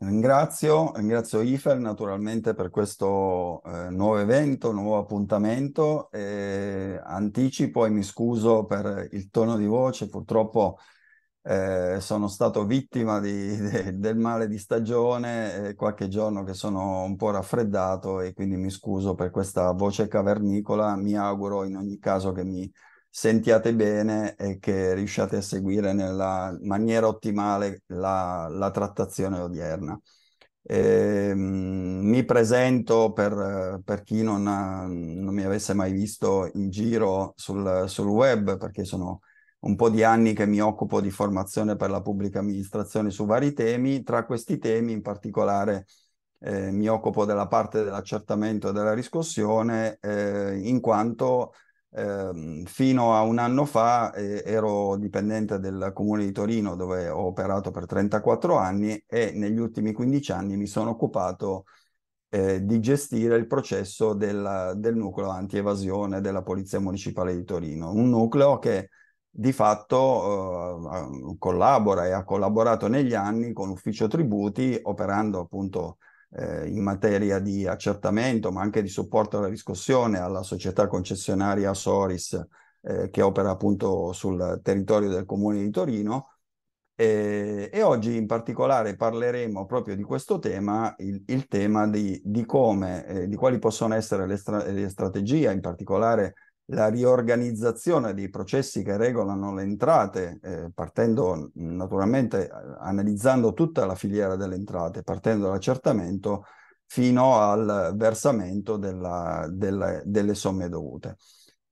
Ringrazio, ringrazio IFER naturalmente per questo eh, nuovo evento, nuovo appuntamento. Eh, anticipo e mi scuso per il tono di voce, purtroppo eh, sono stato vittima di, de, del male di stagione, eh, qualche giorno che sono un po' raffreddato e quindi mi scuso per questa voce cavernicola. Mi auguro in ogni caso che mi sentiate bene e che riusciate a seguire nella maniera ottimale la, la trattazione odierna. E, ehm, mi presento per, per chi non, ha, non, mi avesse mai visto in giro sul, sul, web, perché sono un po' di anni che mi occupo di formazione per la pubblica amministrazione su vari temi. Tra questi temi in particolare eh, mi occupo della parte dell'accertamento e della riscossione, eh, in quanto eh, fino a un anno fa eh, ero dipendente del Comune di Torino dove ho operato per 34 anni e negli ultimi 15 anni mi sono occupato eh, di gestire il processo del, del nucleo antievasione della Polizia Municipale di Torino, un nucleo che di fatto eh, collabora e ha collaborato negli anni con l'ufficio tributi operando appunto eh, in materia di accertamento, ma anche di supporto alla riscossione alla società concessionaria Soris eh, che opera appunto sul territorio del comune di Torino. E, e oggi in particolare parleremo proprio di questo tema, il, il tema di, di come, eh, di quali possono essere le, stra- le strategie, in particolare la riorganizzazione dei processi che regolano le entrate, eh, partendo naturalmente eh, analizzando tutta la filiera delle entrate, partendo dall'accertamento fino al versamento della, della, delle somme dovute.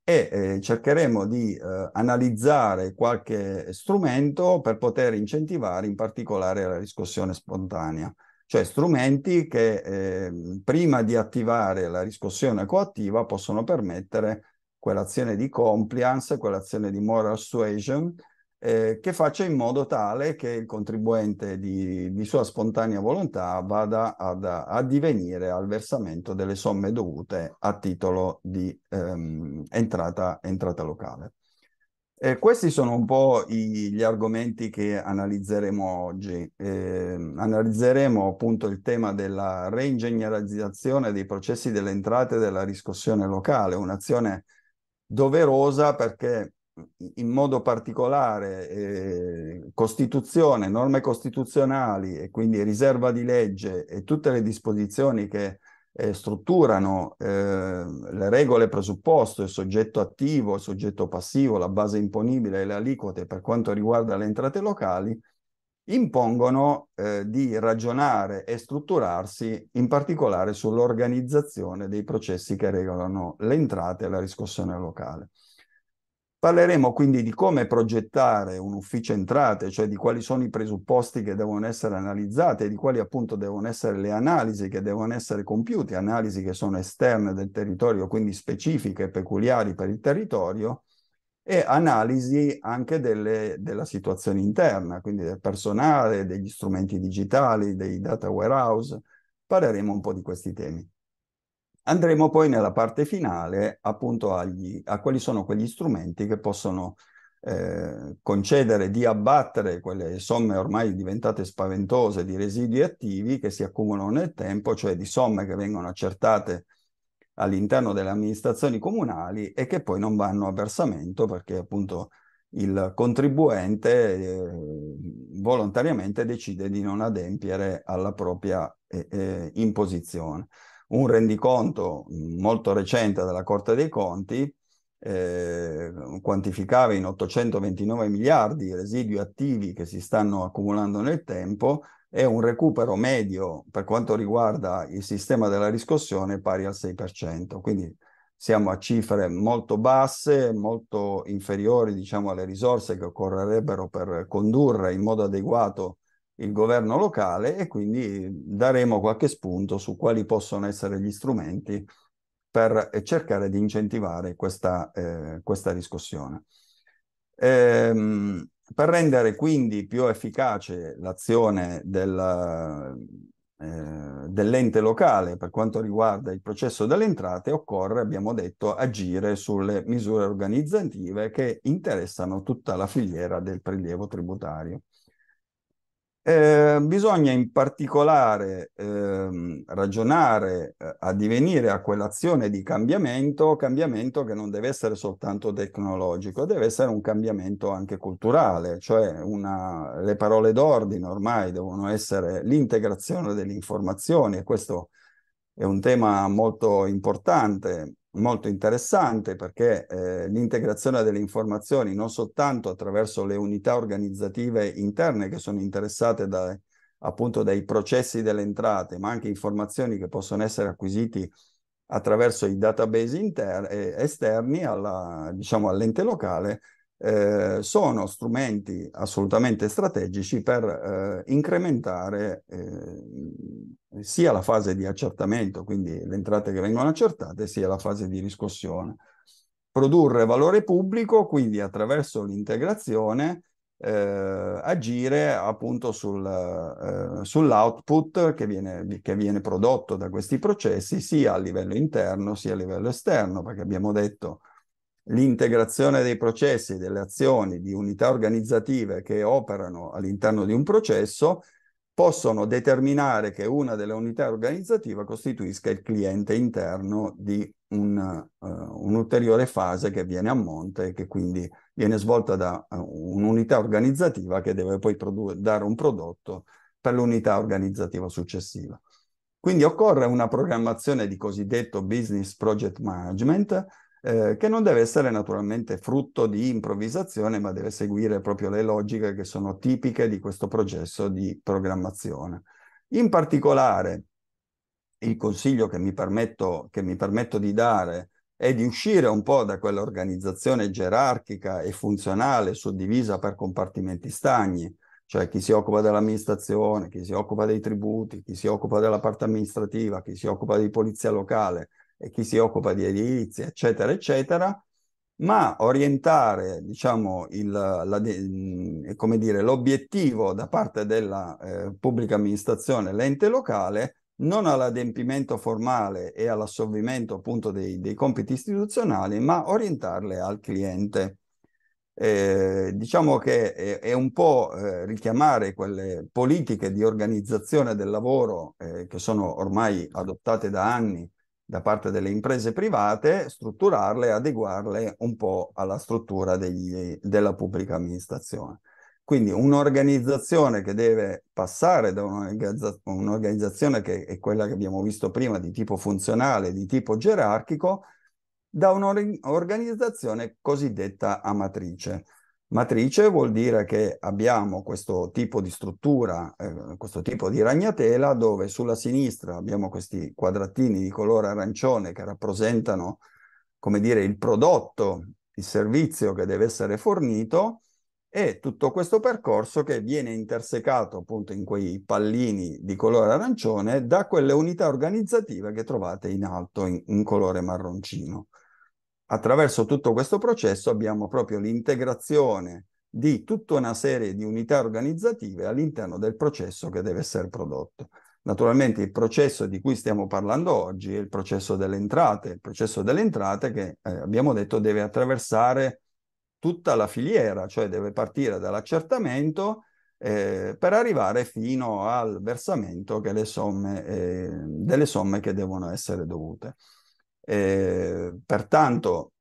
E eh, cercheremo di eh, analizzare qualche strumento per poter incentivare in particolare la riscossione spontanea cioè strumenti che eh, prima di attivare la riscossione coattiva possono permettere quell'azione di compliance, quell'azione di moral suasion, eh, che faccia in modo tale che il contribuente di, di sua spontanea volontà vada ad addivenire al versamento delle somme dovute a titolo di ehm, entrata, entrata locale. Eh, questi sono un po' i, gli argomenti che analizzeremo oggi. Eh, analizzeremo appunto il tema della reingegnerizzazione dei processi delle entrate e della riscossione locale, un'azione doverosa perché in modo particolare eh, Costituzione, norme costituzionali e quindi riserva di legge e tutte le disposizioni che eh, strutturano eh, le regole presupposto, il soggetto attivo, il soggetto passivo, la base imponibile e le aliquote per quanto riguarda le entrate locali, impongono eh, di ragionare e strutturarsi in particolare sull'organizzazione dei processi che regolano le entrate e la riscossione locale. Parleremo quindi di come progettare un ufficio entrate, cioè di quali sono i presupposti che devono essere analizzati e di quali appunto devono essere le analisi che devono essere compiute, analisi che sono esterne del territorio, quindi specifiche e peculiari per il territorio, e analisi anche delle, della situazione interna, quindi del personale, degli strumenti digitali, dei data warehouse. Parleremo un po' di questi temi. Andremo poi nella parte finale appunto agli, a quali sono quegli strumenti che possono eh, concedere di abbattere quelle somme ormai diventate spaventose di residui attivi che si accumulano nel tempo, cioè di somme che vengono accertate all'interno delle amministrazioni comunali e che poi non vanno a versamento perché appunto il contribuente eh, volontariamente decide di non adempiere alla propria eh, eh, imposizione. Un rendiconto mm, molto recente della Corte dei Conti eh, quantificava in 829 miliardi i residui attivi che si stanno accumulando nel tempo e un recupero medio per quanto riguarda il sistema della riscossione pari al 6%, quindi siamo a cifre molto basse, molto inferiori diciamo, alle risorse che occorrerebbero per condurre in modo adeguato il governo locale e quindi daremo qualche spunto su quali possono essere gli strumenti per cercare di incentivare questa, eh, questa riscossione. Ehm, per rendere quindi più efficace l'azione del, eh, dell'ente locale per quanto riguarda il processo delle entrate, occorre, abbiamo detto, agire sulle misure organizzative che interessano tutta la filiera del prelievo tributario. Eh, bisogna in particolare eh, ragionare, eh, addivenire a quell'azione di cambiamento, cambiamento che non deve essere soltanto tecnologico, deve essere un cambiamento anche culturale, cioè una, le parole d'ordine ormai devono essere l'integrazione delle informazioni e questo è un tema molto importante molto interessante perché eh, l'integrazione delle informazioni non soltanto attraverso le unità organizzative interne che sono interessate da, appunto dai processi delle entrate, ma anche informazioni che possono essere acquisiti attraverso i database eh, esterni alla, diciamo, all'ente locale, eh, sono strumenti assolutamente strategici per eh, incrementare eh, sia la fase di accertamento, quindi le entrate che vengono accertate, sia la fase di riscossione. Produrre valore pubblico, quindi attraverso l'integrazione, eh, agire appunto sul, eh, sull'output che viene, che viene prodotto da questi processi sia a livello interno sia a livello esterno, perché abbiamo detto che l'integrazione dei processi, delle azioni, di unità organizzative che operano all'interno di un processo, possono determinare che una delle unità organizzative costituisca il cliente interno di un, uh, eh, un'ulteriore fase che viene a monte e che quindi viene svolta da uh, un'unità organizzativa che deve poi dare un prodotto per l'unità organizzativa successiva. Quindi occorre una programmazione di cosiddetto business project management eh, che non deve essere naturalmente frutto di improvvisazione, ma deve seguire proprio le logiche che sono tipiche di questo processo di programmazione. In particolare, il consiglio che mi permetto, che mi permetto di dare è di uscire un po' da quell'organizzazione gerarchica e funzionale suddivisa per compartimenti stagni, cioè chi si occupa dell'amministrazione, chi si occupa dei tributi, chi si occupa della parte amministrativa, chi si occupa di polizia locale, e chi si occupa di edilizia, eccetera, eccetera, ma orientare diciamo, il, la, mm, dire, l'obiettivo da parte della eh, pubblica amministrazione, l'ente locale, non all'adempimento formale e all'assolvimento appunto dei, dei compiti istituzionali, ma orientarle al cliente. Eh, diciamo che è, è un po' eh, richiamare quelle politiche di organizzazione del lavoro eh, che sono ormai adottate da anni da parte delle imprese private, strutturarle e adeguarle un po' alla struttura degli, della pubblica amministrazione. Quindi un'organizzazione che deve passare da un'organizzazione che è quella che abbiamo visto prima di tipo funzionale, di tipo gerarchico, da un'organizzazione cosiddetta amatrice. Matrice vuol dire che abbiamo questo tipo di struttura, eh, questo tipo di ragnatela, dove sulla sinistra abbiamo questi quadratini di colore arancione che rappresentano, come dire, il prodotto, il servizio che deve essere fornito e tutto questo percorso che viene intersecato appunto in quei pallini di colore arancione da quelle unità organizzative che trovate in alto in, in colore marroncino attraverso tutto questo processo abbiamo proprio l'integrazione di tutta una serie di unità organizzative all'interno del processo che deve essere prodotto. Naturalmente il processo di cui stiamo parlando oggi è il processo delle entrate, il processo delle entrate che eh, abbiamo detto deve attraversare tutta la filiera, cioè deve partire dall'accertamento eh, per arrivare fino al versamento somme, eh, delle somme che devono essere dovute. Eh, pertanto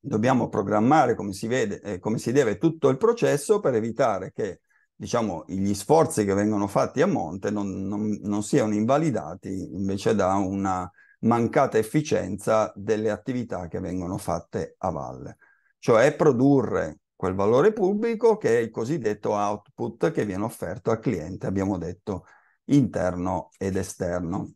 dobbiamo programmare come si, vede, eh, come si deve tutto il processo per evitare che diciamo, gli sforzi che vengono fatti a monte non, non, non siano invalidati invece da una mancata efficienza delle attività che vengono fatte a valle, cioè produrre quel valore pubblico che è il cosiddetto output che viene offerto al cliente, abbiamo detto interno ed esterno.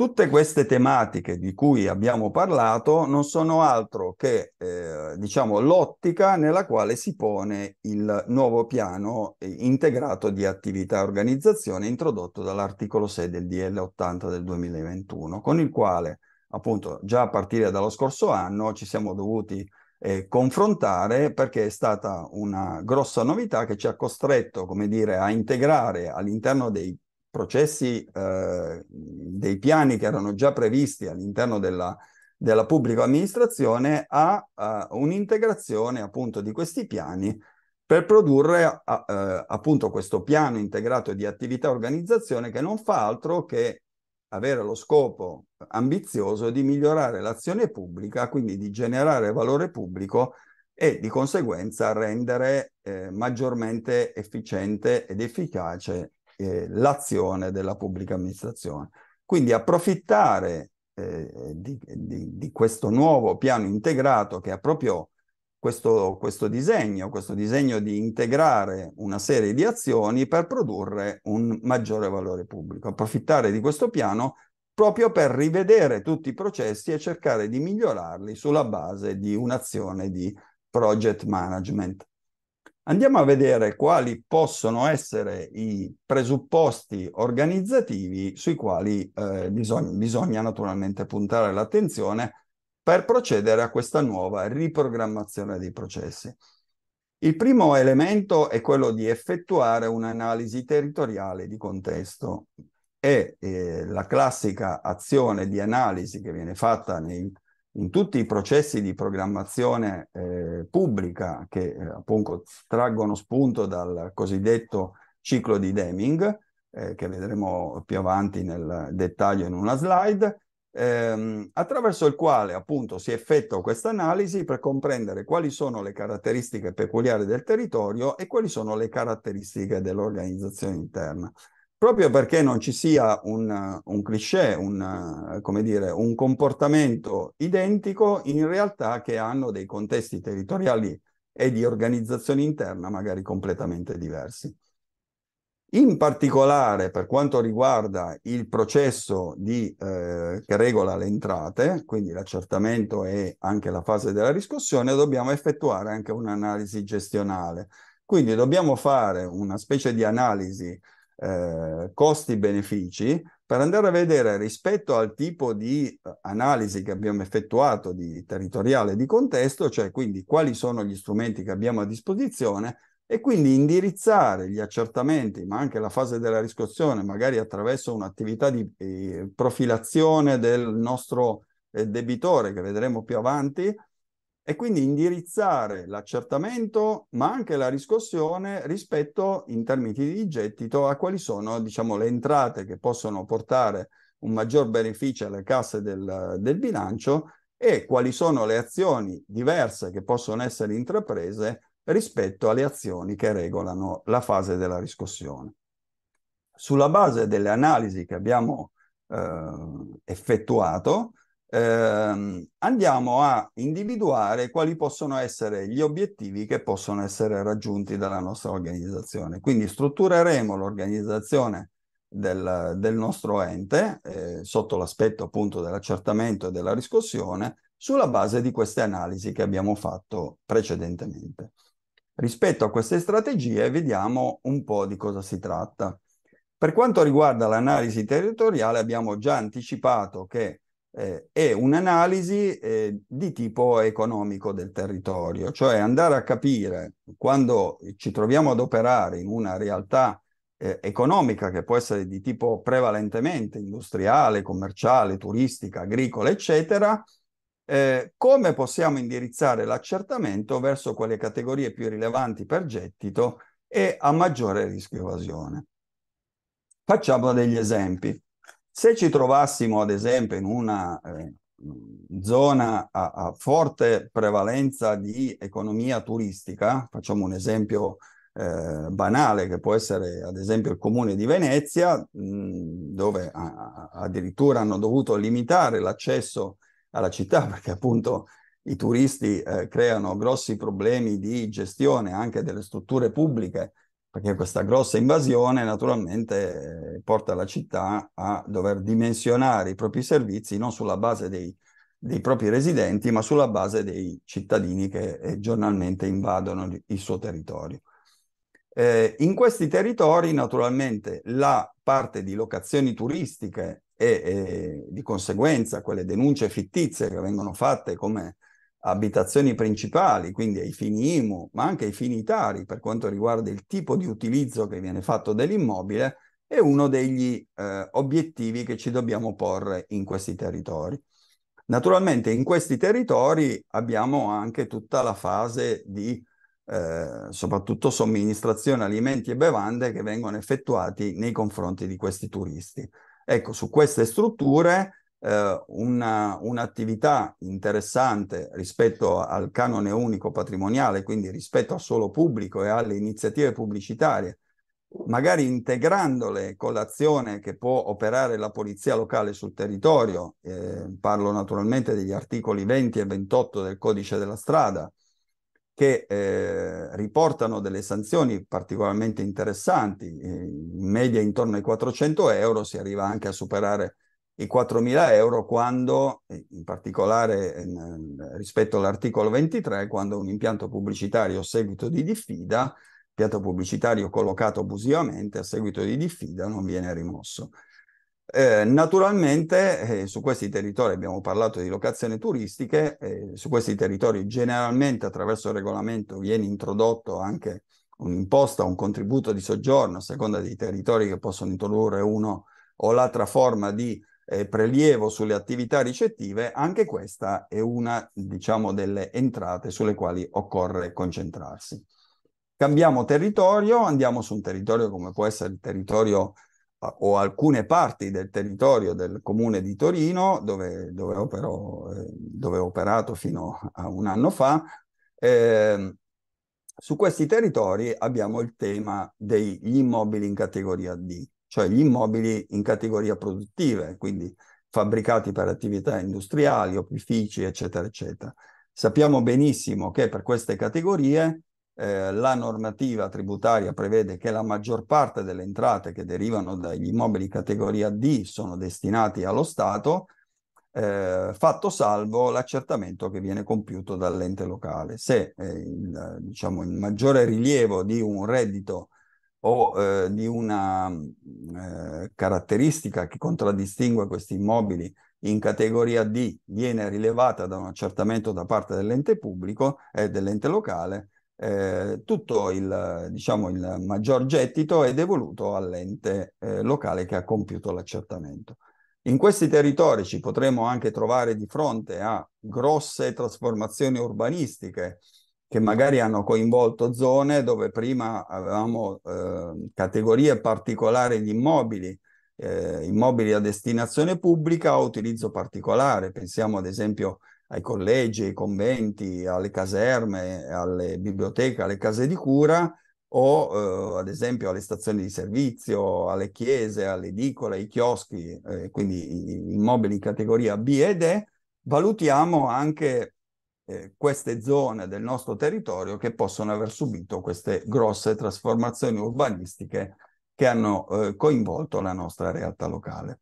Tutte queste tematiche di cui abbiamo parlato non sono altro che eh, diciamo, l'ottica nella quale si pone il nuovo piano eh, integrato di attività e organizzazione introdotto dall'articolo 6 del DL 80 del 2021, con il quale appunto già a partire dallo scorso anno ci siamo dovuti eh, confrontare perché è stata una grossa novità che ci ha costretto, come dire, a integrare all'interno dei processi, eh, dei piani che erano già previsti all'interno della, della pubblica amministrazione a, a un'integrazione appunto di questi piani per produrre a, eh, appunto questo piano integrato di attività organizzazione che non fa altro che avere lo scopo ambizioso di migliorare l'azione pubblica, quindi di generare valore pubblico e di conseguenza rendere eh, maggiormente efficiente ed efficace eh, l'azione della pubblica amministrazione. Quindi approfittare eh, di, di, di, questo nuovo piano integrato che ha proprio questo, questo, disegno, questo disegno di integrare una serie di azioni per produrre un maggiore valore pubblico. Approfittare di questo piano proprio per rivedere tutti i processi e cercare di migliorarli sulla base di un'azione di project management. Andiamo a vedere quali possono essere i presupposti organizzativi sui quali eh, bisogna, bisogna naturalmente puntare l'attenzione per procedere a questa nuova riprogrammazione dei processi. Il primo elemento è quello di effettuare un'analisi territoriale di contesto. e eh, la classica azione di analisi che viene fatta nei in tutti i processi di programmazione eh, pubblica che eh, appunto traggono spunto dal cosiddetto ciclo di Deming, eh, che vedremo più avanti nel dettaglio in una slide, ehm, attraverso il quale appunto si effettua questa analisi per comprendere quali sono le caratteristiche peculiari del territorio e quali sono le caratteristiche dell'organizzazione interna proprio perché non ci sia un, un cliché, un, dire, un, comportamento identico in realtà che hanno dei contesti territoriali e di organizzazione interna magari completamente diversi. In particolare per quanto riguarda il processo di, eh, che regola le entrate, quindi l'accertamento e anche la fase della riscossione, dobbiamo effettuare anche un'analisi gestionale. Quindi dobbiamo fare una specie di analisi eh, costi-benefici per andare a vedere rispetto al tipo di eh, analisi che abbiamo effettuato di territoriale di contesto, cioè quindi quali sono gli strumenti che abbiamo a disposizione e quindi indirizzare gli accertamenti, ma anche la fase della riscossione, magari attraverso un'attività di eh, profilazione del nostro eh, debitore che vedremo più avanti, e quindi indirizzare l'accertamento, ma anche la riscossione rispetto in termini di gettito a quali sono diciamo, le entrate che possono portare un maggior beneficio alle casse del, del bilancio e quali sono le azioni diverse che possono essere intraprese rispetto alle azioni che regolano la fase della riscossione. Sulla base delle analisi che abbiamo eh, effettuato, eh, andiamo a individuare quali possono essere gli obiettivi che possono essere raggiunti dalla nostra organizzazione. Quindi struttureremo l'organizzazione del, del nostro ente eh, sotto l'aspetto appunto dell'accertamento e della riscossione sulla base di queste analisi che abbiamo fatto precedentemente. Rispetto a queste strategie vediamo un po' di cosa si tratta. Per quanto riguarda l'analisi territoriale abbiamo già anticipato che eh, è un'analisi eh, di tipo economico del territorio, cioè andare a capire quando ci troviamo ad operare in una realtà eh, economica che può essere di tipo prevalentemente industriale, commerciale, turistica, agricola, eccetera, eh, come possiamo indirizzare l'accertamento verso quelle categorie più rilevanti per gettito e a maggiore rischio evasione. Facciamo degli esempi. Se ci trovassimo, ad esempio, in una eh, zona a, a, forte prevalenza di economia turistica, facciamo un esempio eh, banale che può essere ad esempio il comune di Venezia, mh, dove a, addirittura hanno dovuto limitare l'accesso alla città perché appunto i turisti eh, creano grossi problemi di gestione anche delle strutture pubbliche perché questa grossa invasione naturalmente eh, porta la città a dover dimensionare i propri servizi non sulla base dei, dei propri residenti, ma sulla base dei cittadini che eh, giornalmente invadono il suo territorio. Eh, in questi territori naturalmente la parte di locazioni turistiche e, e, eh, di conseguenza quelle denunce fittizie che vengono fatte come abitazioni principali, quindi ai fini IMU, ma anche ai fini tari per quanto riguarda il tipo di utilizzo che viene fatto dell'immobile, è uno degli eh, obiettivi che ci dobbiamo porre in questi territori. Naturalmente in questi territori abbiamo anche tutta la fase di eh, soprattutto somministrazione alimenti e bevande che vengono effettuati nei confronti di questi turisti. Ecco, su queste strutture eh, una, un'attività interessante rispetto al canone unico patrimoniale, quindi rispetto al solo pubblico e alle iniziative pubblicitarie, magari integrandole con l'azione che può operare la polizia locale sul territorio, eh, parlo naturalmente degli articoli 20 e 28 del codice della strada, che eh, riportano delle sanzioni particolarmente interessanti, eh, in media intorno ai 400 euro, si arriva anche a superare i 4.000 euro quando, eh, in particolare eh, rispetto all'articolo 23, quando un impianto pubblicitario a seguito di diffida, impianto pubblicitario collocato abusivamente a seguito di diffida, non viene rimosso. Eh, naturalmente eh, su questi territori abbiamo parlato di locazioni turistiche, eh, su questi territori generalmente attraverso il regolamento viene introdotto anche un'imposta, un contributo di soggiorno a seconda dei territori che possono introdurre uno o l'altra forma di eh, prelievo sulle attività ricettive, anche questa è una, diciamo, delle entrate sulle quali occorre concentrarsi. Cambiamo territorio, andiamo su un territorio come può essere il territorio eh, o alcune parti del territorio del comune di Torino, dove, dove, opero, eh, dove ho operato fino a un anno fa, eh, su questi territori abbiamo il tema degli immobili in categoria D cioè gli immobili in categoria produttive, quindi fabbricati per attività industriali, opifici, eccetera, eccetera. Sappiamo benissimo che per queste categorie eh, la normativa tributaria prevede che la maggior parte delle entrate che derivano dagli immobili categoria D sono destinati allo Stato, eh, fatto salvo l'accertamento che viene compiuto dall'ente locale. Se eh, diciamo, il maggiore rilievo di un reddito o eh, di una mm, eh, caratteristica che contraddistingue questi immobili in categoria D viene rilevata da un accertamento da parte dell'ente pubblico e dell'ente locale, eh, tutto il, diciamo, il, maggior gettito è devoluto all'ente eh, locale che ha compiuto l'accertamento. In questi territori ci potremo anche trovare di fronte a grosse trasformazioni urbanistiche che magari hanno coinvolto zone dove prima avevamo eh, categorie particolari di immobili, eh, immobili a destinazione pubblica o utilizzo particolare. Pensiamo ad esempio ai collegi, ai conventi, alle caserme, alle biblioteche, alle case di cura o eh, ad esempio alle stazioni di servizio, alle chiese, alle edicole, ai chioschi, eh, quindi immobili in categoria B ed E, valutiamo anche eh, queste zone del nostro territorio che possono aver subito queste grosse trasformazioni urbanistiche che hanno eh, coinvolto la nostra realtà locale.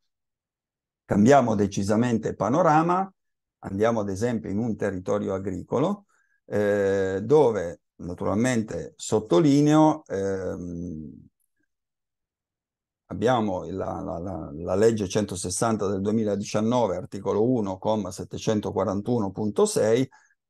Cambiamo decisamente panorama, andiamo ad esempio in un territorio agricolo eh, dove naturalmente sottolineo ehm, abbiamo la, la, la, la, legge 160 del 2019, articolo 1, 741.6,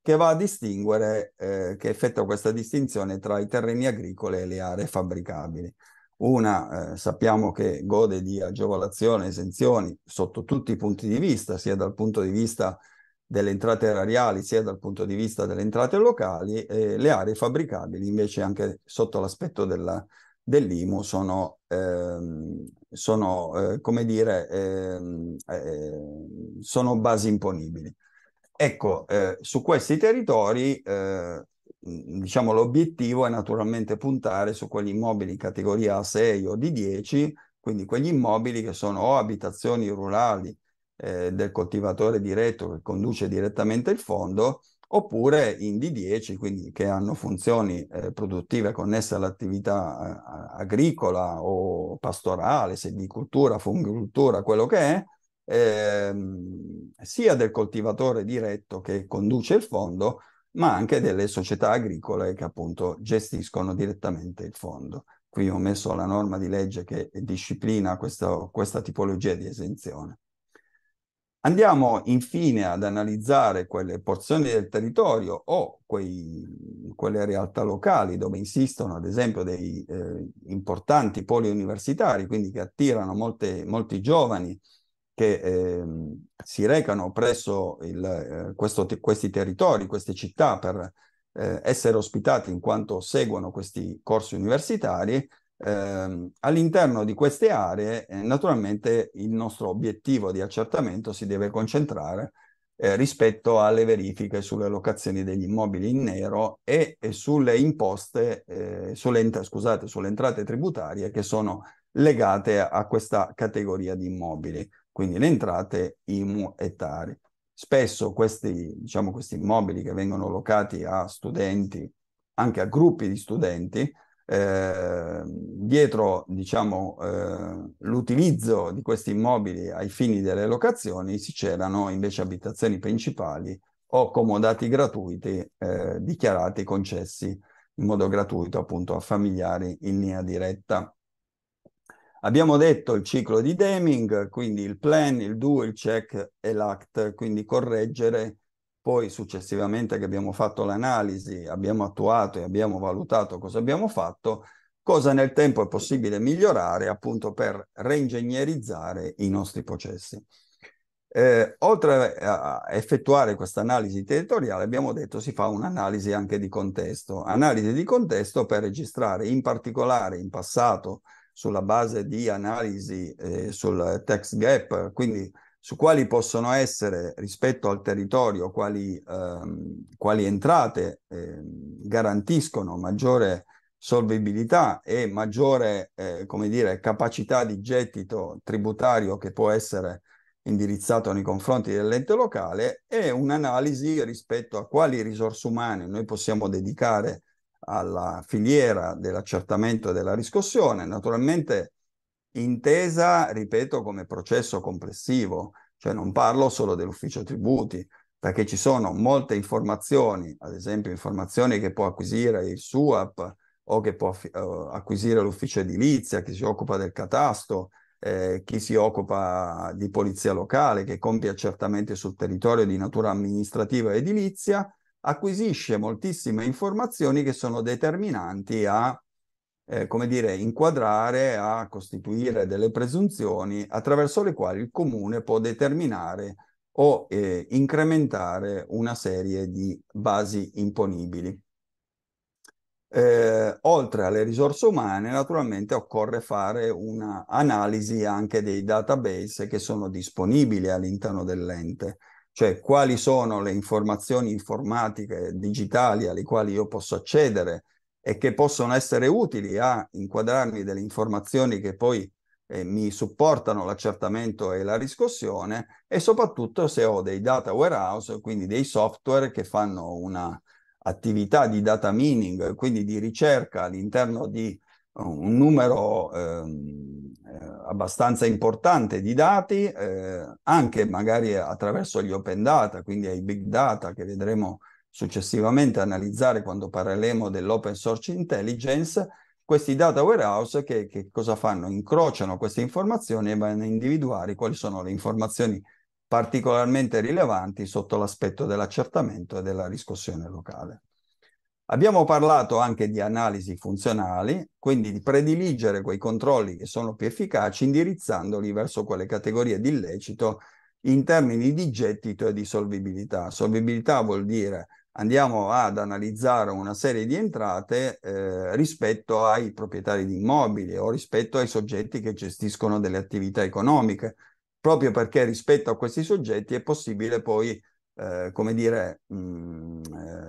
che va a distinguere, eh, che effettua questa distinzione tra i terreni agricoli e le aree fabbricabili. Una eh, sappiamo che gode di agevolazioni esenzioni sotto tutti i punti di vista, sia dal punto di vista delle entrate erariali sia dal punto di vista delle entrate locali e le aree fabbricabili invece anche sotto l'aspetto della, dell'IMU sono, ehm, sono eh, come dire, ehm, eh, sono basi imponibili. Ecco, eh, su questi territori, eh, diciamo, l'obiettivo è naturalmente puntare su quegli immobili in categoria 6 o D10, quindi quegli immobili che sono o abitazioni rurali eh, del coltivatore diretto che conduce direttamente il fondo, oppure in D10, quindi che hanno funzioni eh, produttive connesse all'attività eh, agricola o pastorale, selvicoltura, fungicoltura, quello che è, ehm, sia del coltivatore diretto che conduce il fondo, ma anche delle società agricole che appunto gestiscono direttamente il fondo. Qui ho messo la norma di legge che disciplina questo, questa tipologia di esenzione. Andiamo infine ad analizzare quelle porzioni del territorio o quei, quelle realtà locali dove insistono ad esempio dei eh, importanti poli universitari, quindi che attirano molte, molti giovani che eh, si recano presso il, eh, questo, questi territori, queste città per eh, essere ospitati in quanto seguono questi corsi universitari, eh, all'interno di queste aree, eh, naturalmente il nostro obiettivo di accertamento si deve concentrare eh, rispetto alle verifiche sulle locazioni degli immobili in nero e, e sulle imposte, eh, sulle, scusate, sulle entrate tributarie che sono legate a questa categoria di immobili quindi le entrate IMU e Tari. Spesso questi, diciamo, questi immobili che vengono locati a studenti, anche a gruppi di studenti, eh, dietro diciamo, eh, l'utilizzo di questi immobili ai fini delle locazioni si c'erano invece abitazioni principali o comodati gratuiti eh, dichiarati concessi in modo gratuito appunto a familiari in linea diretta. Abbiamo detto il ciclo di Deming, quindi il plan, il do, il check e l'act, quindi correggere. Poi successivamente che abbiamo fatto l'analisi, abbiamo attuato e abbiamo valutato cosa abbiamo fatto, cosa nel tempo è possibile migliorare appunto per reingegnerizzare i nostri processi. Eh, oltre a effettuare questa analisi territoriale, abbiamo detto si fa un'analisi anche di contesto, analisi di contesto per registrare in particolare in passato sulla base di analisi eh, sul tax gap, quindi su quali possono essere rispetto al territorio, quali, ehm, quali entrate eh, garantiscono maggiore solvibilità e maggiore eh, come dire, capacità di gettito tributario che può essere indirizzato nei confronti dell'ente locale e un'analisi rispetto a quali risorse umane noi possiamo dedicare alla filiera dell'accertamento e della riscossione, naturalmente intesa, ripeto, come processo complessivo, cioè non parlo solo dell'ufficio tributi, perché ci sono molte informazioni, ad esempio informazioni che può acquisire il SUAP o che può eh, acquisire l'ufficio edilizia, chi si occupa del catasto, eh, chi si occupa di polizia locale, che compie accertamenti sul territorio di natura amministrativa e edilizia, acquisisce moltissime informazioni che sono determinanti a, eh, come dire, inquadrare, a costituire delle presunzioni attraverso le quali il comune può determinare o eh, incrementare una serie di basi imponibili. Eh, oltre alle risorse umane, naturalmente occorre fare un'analisi anche dei database che sono disponibili all'interno dell'ente cioè quali sono le informazioni informatiche digitali alle quali io posso accedere e che possono essere utili a inquadrarmi delle informazioni che poi eh, mi supportano l'accertamento e la riscossione e soprattutto se ho dei data warehouse, quindi dei software che fanno una attività di data mining, quindi di ricerca all'interno di un numero ehm, eh, abbastanza importante di dati, eh, anche magari attraverso gli open data, quindi ai big data che vedremo successivamente analizzare quando parleremo dell'open source intelligence, questi data warehouse che, che, cosa fanno? Incrociano queste informazioni e vanno a individuare quali sono le informazioni particolarmente rilevanti sotto l'aspetto dell'accertamento e della riscossione locale. Abbiamo parlato anche di analisi funzionali, quindi di prediligere quei controlli che sono più efficaci indirizzandoli verso quelle categorie di illecito in termini di gettito e di solvibilità. Solvibilità vuol dire andiamo ad analizzare una serie di entrate eh, rispetto ai proprietari di immobili o rispetto ai soggetti che gestiscono delle attività economiche, proprio perché rispetto a questi soggetti è possibile poi eh, come dire, mh, mm,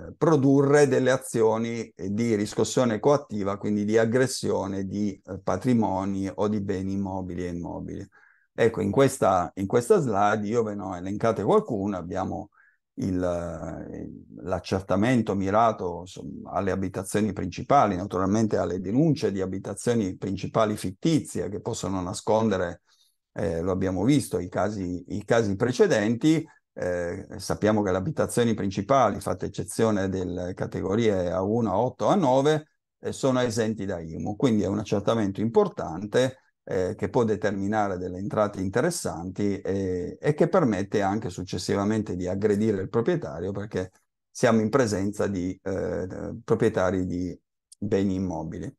eh, produrre delle azioni di riscossione coattiva, quindi di aggressione di eh, patrimoni o di beni immobili e immobili. Ecco, in questa, in questa slide io ve ne ho elencate qualcuna, abbiamo il, l'accertamento mirato alle abitazioni principali, naturalmente alle denunce di abitazioni principali fittizie che possono nascondere, eh, lo abbiamo visto, i casi, i casi precedenti, eh, sappiamo che le abitazioni principali, fatta eccezione delle categorie A1, A8, A9, eh, sono esenti da IMU, quindi è un accertamento importante eh, che può determinare delle entrate interessanti e che permette anche successivamente di aggredire il proprietario perché siamo in presenza di eh, proprietari di beni immobili.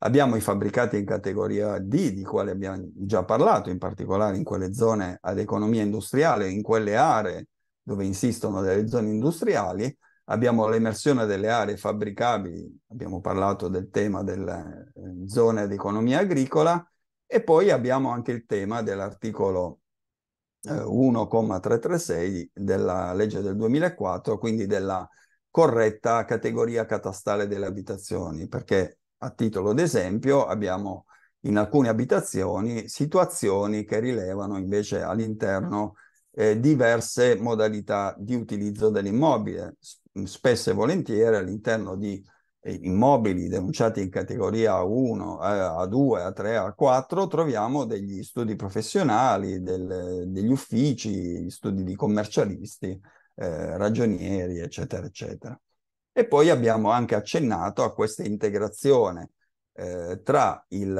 Abbiamo i fabbricati in categoria D, di quali abbiamo già parlato, in particolare in quelle zone ad economia industriale, in quelle aree dove insistono delle zone industriali, abbiamo l'emersione delle aree fabbricabili, abbiamo parlato del tema delle eh, zone ad economia agricola e poi abbiamo anche il tema dell'articolo 1,336 eh, della legge del 2004, quindi della corretta categoria catastale delle abitazioni, perché a titolo d'esempio abbiamo in alcune abitazioni situazioni che rilevano invece all'interno eh, diverse modalità di utilizzo dell'immobile, spesso e volentieri all'interno di eh, immobili denunciati in categoria A1, A2, A3, A4, troviamo degli studi professionali, del, degli uffici, studi di commercialisti, eh, ragionieri, eccetera, eccetera. E poi abbiamo anche accennato a questa integrazione eh, tra il,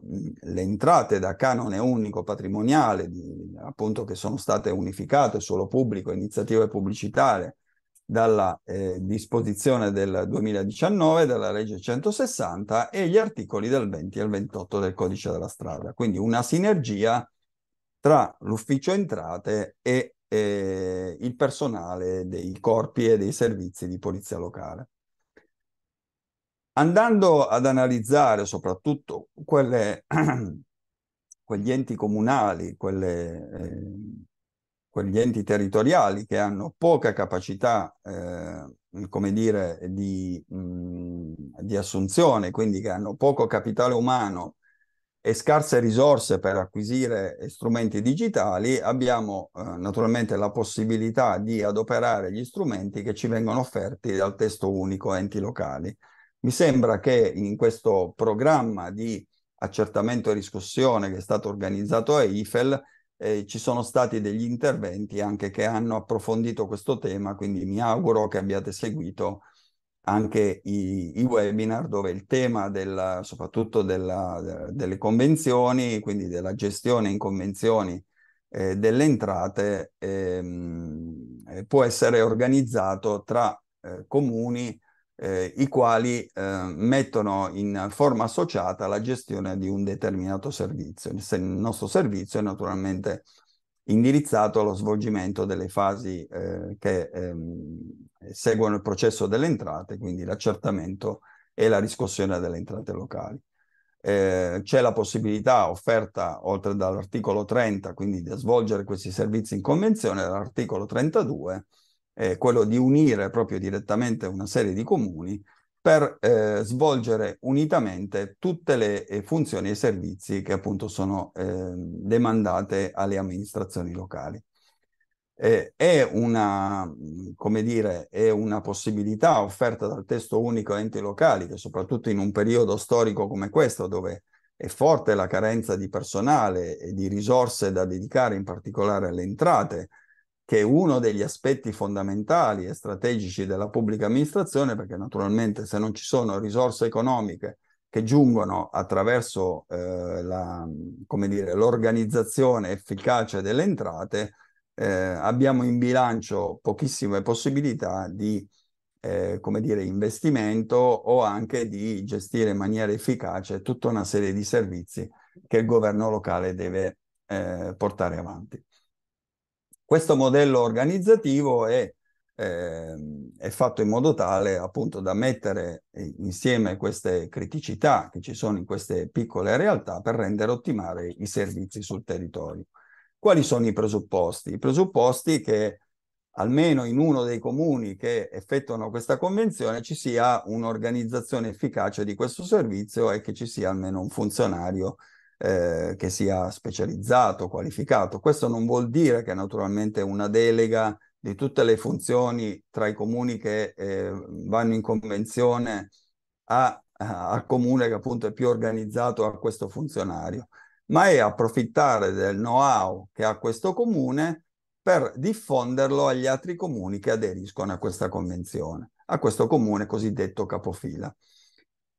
le entrate da canone unico patrimoniale, di, appunto che sono state unificate, solo pubblico, iniziative pubblicitarie, dalla eh, disposizione del 2019, dalla legge 160 e gli articoli del 20 al 28 del codice della strada. Quindi una sinergia tra l'ufficio entrate e eh, il personale dei corpi e dei servizi di polizia locale. Andando ad analizzare soprattutto quelle, quegli enti comunali, quelle, eh, quegli enti territoriali che hanno poca capacità, eh, come dire, di, mh, mm, di assunzione, quindi che hanno poco capitale umano e scarse risorse per acquisire strumenti digitali, abbiamo eh, naturalmente la possibilità di adoperare gli strumenti che ci vengono offerti dal testo unico enti locali. Mi sembra che in questo programma di accertamento e riscossione che è stato organizzato a IFEL eh, ci sono stati degli interventi anche che hanno approfondito questo tema, quindi mi auguro che abbiate seguito anche i, i, webinar dove il tema della, soprattutto della, delle convenzioni, quindi della gestione in convenzioni eh, delle entrate, ehm, eh, può essere organizzato tra eh, comuni eh, i quali eh, mettono in forma associata la gestione di un determinato servizio. Il nostro servizio è naturalmente indirizzato allo svolgimento delle fasi eh, che ehm, seguono il processo delle entrate, quindi l'accertamento e la riscossione delle entrate locali. Eh, c'è la possibilità offerta oltre dall'articolo 30, quindi di svolgere questi servizi in convenzione, dall'articolo 32, eh, quello di unire proprio direttamente una serie di comuni per eh, svolgere unitamente tutte le eh, funzioni e servizi che appunto sono eh, demandate alle amministrazioni locali. Eh, è, una, dire, è, una, possibilità offerta dal testo unico a enti locali che soprattutto in un periodo storico come questo dove è forte la carenza di personale e di risorse da dedicare in particolare alle entrate, che è uno degli aspetti fondamentali e strategici della pubblica amministrazione, perché naturalmente se non ci sono risorse economiche che giungono attraverso eh, la, dire, l'organizzazione efficace delle entrate, eh, abbiamo in bilancio pochissime possibilità di eh, come dire, investimento o anche di gestire in maniera efficace tutta una serie di servizi che il governo locale deve eh, portare avanti. Questo modello organizzativo è, eh, è fatto in modo tale appunto da mettere insieme queste criticità che ci sono in queste piccole realtà per rendere ottimare i servizi sul territorio. Quali sono i presupposti? I presupposti che almeno in uno dei comuni che effettuano questa convenzione ci sia un'organizzazione efficace di questo servizio e che ci sia almeno un funzionario eh, che sia specializzato, qualificato. Questo non vuol dire che naturalmente una delega di tutte le funzioni tra i comuni che eh, vanno in convenzione a, a, al comune che appunto è più organizzato a questo funzionario, ma è approfittare del know-how che ha questo comune per diffonderlo agli altri comuni che aderiscono a questa convenzione, a questo comune cosiddetto capofila.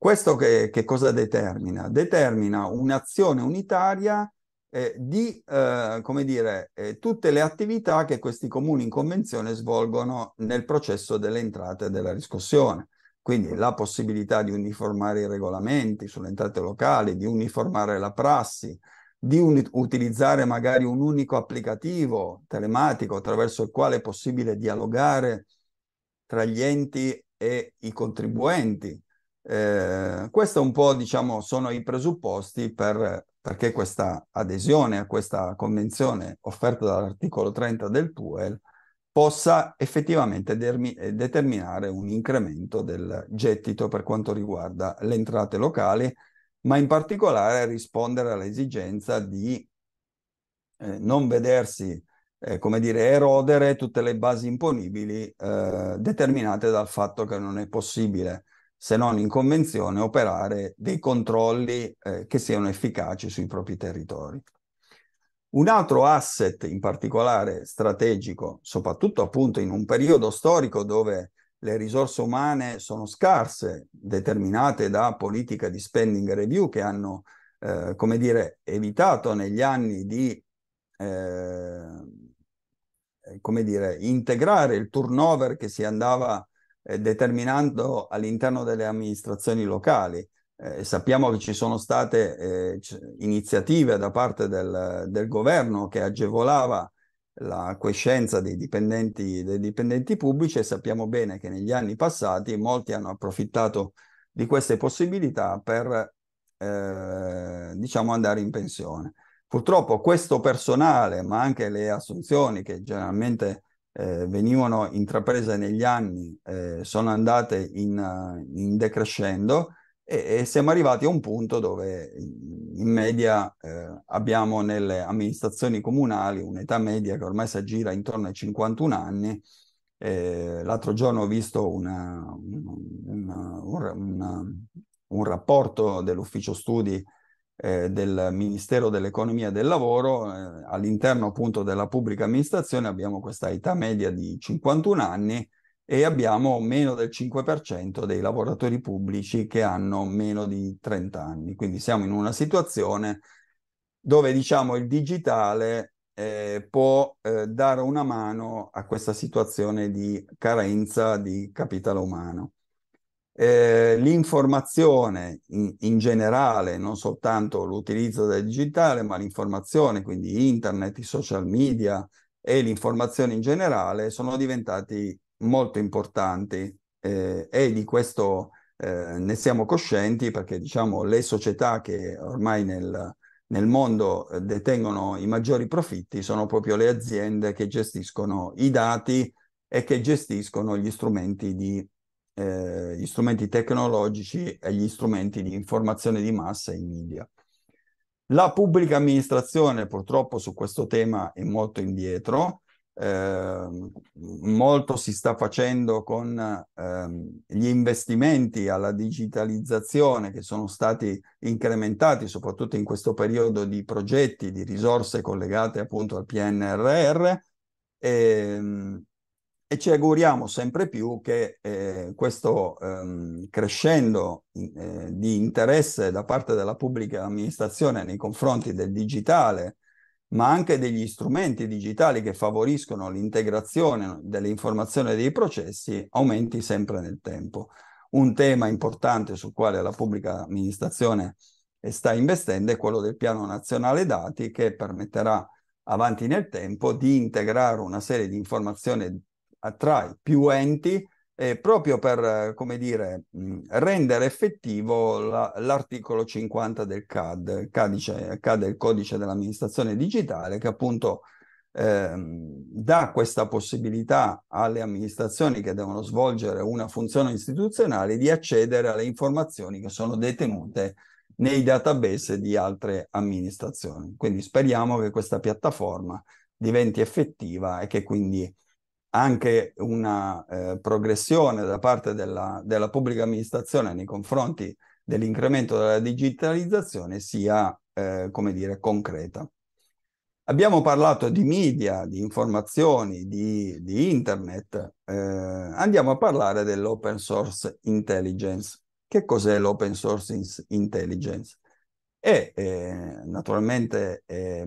Questo che, che cosa determina? Determina un'azione unitaria eh, di eh, come dire, eh, tutte le attività che questi comuni in convenzione svolgono nel processo dell'entrata e della riscossione. Quindi la possibilità di uniformare i regolamenti sulle entrate locali, di uniformare la prassi, di un- utilizzare magari un unico applicativo telematico attraverso il quale è possibile dialogare tra gli enti e i contribuenti eh, questo un po', diciamo, sono i presupposti per, perché questa adesione a questa convenzione offerta dall'articolo 30 del TUEL possa effettivamente eh, determinare un incremento del gettito per quanto riguarda le entrate locali, ma in particolare rispondere all'esigenza di eh, non vedersi, eh, come dire, erodere tutte le basi imponibili eh, determinate dal fatto che non è possibile se non in convenzione, operare dei controlli eh, che siano efficaci sui propri territori. Un altro asset in particolare strategico, soprattutto appunto in un periodo storico dove le risorse umane sono scarse, determinate da politiche di spending review che hanno, eh, come dire, evitato negli anni di, eh, eh come dire, integrare il turnover che si andava eh, determinando all'interno delle amministrazioni locali. Eh, sappiamo che ci sono state eh, iniziative da parte del, del, governo che agevolava la coscienza dei dipendenti, dei dipendenti pubblici e sappiamo bene che negli anni passati molti hanno approfittato di queste possibilità per eh, diciamo andare in pensione. Purtroppo questo personale, ma anche le assunzioni che generalmente eh, venivano intraprese negli anni eh, sono andate in, eh, in decrescendo e, e, siamo arrivati a un punto dove in media eh, abbiamo nelle amministrazioni comunali un'età media che ormai si aggira intorno ai 51 anni. Eh, l'altro giorno ho visto una, una, una, un rapporto dell'ufficio studi eh, del Ministero dell'Economia e del Lavoro, eh, all'interno appunto della pubblica amministrazione abbiamo questa età media di 51 anni e abbiamo meno del 5% dei lavoratori pubblici che hanno meno di 30 anni. Quindi siamo in una situazione dove diciamo il digitale eh, può eh, dare una mano a questa situazione di carenza di capitale umano. Eh, l'informazione in, in, generale, non soltanto l'utilizzo del digitale, ma l'informazione, quindi internet, i social media e l'informazione in generale sono diventati molto importanti eh, e di questo eh, ne siamo coscienti perché diciamo le società che ormai nel, nel mondo eh, detengono i maggiori profitti sono proprio le aziende che gestiscono i dati e che gestiscono gli strumenti di eh, gli strumenti tecnologici e gli strumenti di informazione di massa in media. La pubblica amministrazione purtroppo su questo tema è molto indietro, eh, molto si sta facendo con ehm, gli investimenti alla digitalizzazione che sono stati incrementati soprattutto in questo periodo di progetti, di risorse collegate appunto al PNRR. Ehm, e ci auguriamo sempre più che eh, questo ehm, crescendo eh, di interesse da parte della pubblica amministrazione nei confronti del digitale, ma anche degli strumenti digitali che favoriscono l'integrazione delle informazioni dei processi, aumenti sempre nel tempo. Un tema importante sul quale la pubblica amministrazione sta investendo è quello del piano nazionale dati che permetterà avanti nel tempo di integrare una serie di informazioni attrae più enti eh, proprio per, eh, come dire, mm, rendere effettivo la, l'articolo 50 del CAD, cadice, CAD è il codice dell'amministrazione digitale che appunto eh, dà questa possibilità alle amministrazioni che devono svolgere una funzione istituzionale di accedere alle informazioni che sono detenute nei database di altre amministrazioni. Quindi speriamo che questa piattaforma diventi effettiva e che quindi anche una eh, progressione da parte della, della, pubblica amministrazione nei confronti dell'incremento della digitalizzazione sia, eh, come dire, concreta. Abbiamo parlato di media, di informazioni, di, di internet. Eh, andiamo a parlare dell'open source intelligence. Che cos'è l'open source intelligence? È eh, naturalmente eh,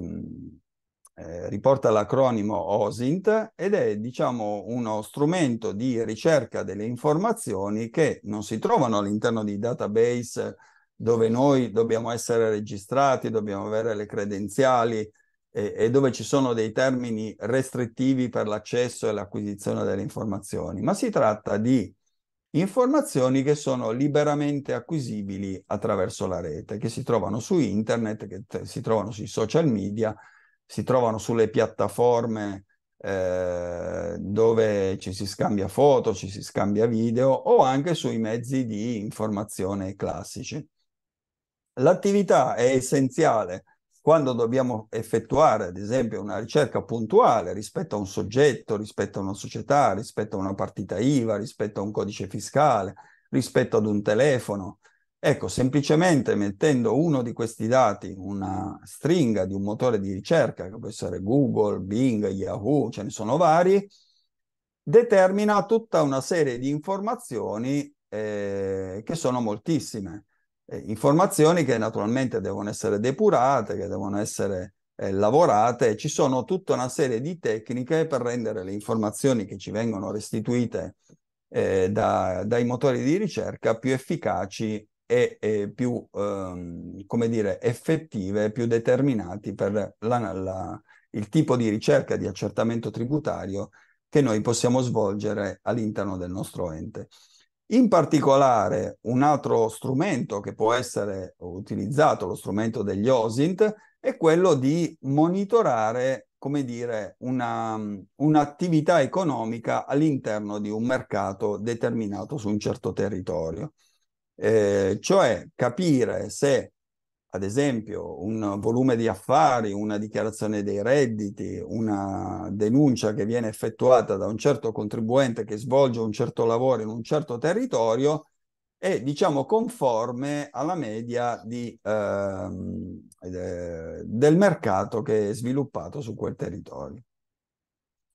eh, riporta l'acronimo OSINT ed è diciamo, uno strumento di ricerca delle informazioni che non si trovano all'interno di database dove noi dobbiamo essere registrati, dobbiamo avere le credenziali e, e dove ci sono dei termini restrittivi per l'accesso e l'acquisizione delle informazioni, ma si tratta di informazioni che sono liberamente acquisibili attraverso la rete, che si trovano su internet, che si trovano sui social media si trovano sulle piattaforme eh, dove ci si scambia foto, ci si scambia video o anche sui mezzi di informazione classici. L'attività è essenziale quando dobbiamo effettuare, ad esempio, una ricerca puntuale rispetto a un soggetto, rispetto a una società, rispetto a una partita IVA, rispetto a un codice fiscale, rispetto ad un telefono, Ecco, semplicemente mettendo uno di questi dati, una stringa di un motore di ricerca, che può essere Google, Bing, Yahoo, ce ne sono vari, determina tutta una serie di informazioni eh, che sono moltissime. Eh, informazioni che naturalmente devono essere depurate, che devono essere eh, lavorate. Ci sono tutta una serie di tecniche per rendere le informazioni che ci vengono restituite eh, da, dai motori di ricerca più efficaci e, e più, ehm, come dire, effettive, più determinati per la, la, il tipo di ricerca di accertamento tributario che noi possiamo svolgere all'interno del nostro ente. In particolare, un altro strumento che può essere utilizzato, lo strumento degli OSINT, è quello di monitorare, come dire, una, un'attività economica all'interno di un mercato determinato su un certo territorio eh, cioè capire se ad esempio un volume di affari, una dichiarazione dei redditi, una denuncia che viene effettuata da un certo contribuente che svolge un certo lavoro in un certo territorio è diciamo conforme alla media di, ehm, eh, del mercato che è sviluppato su quel territorio.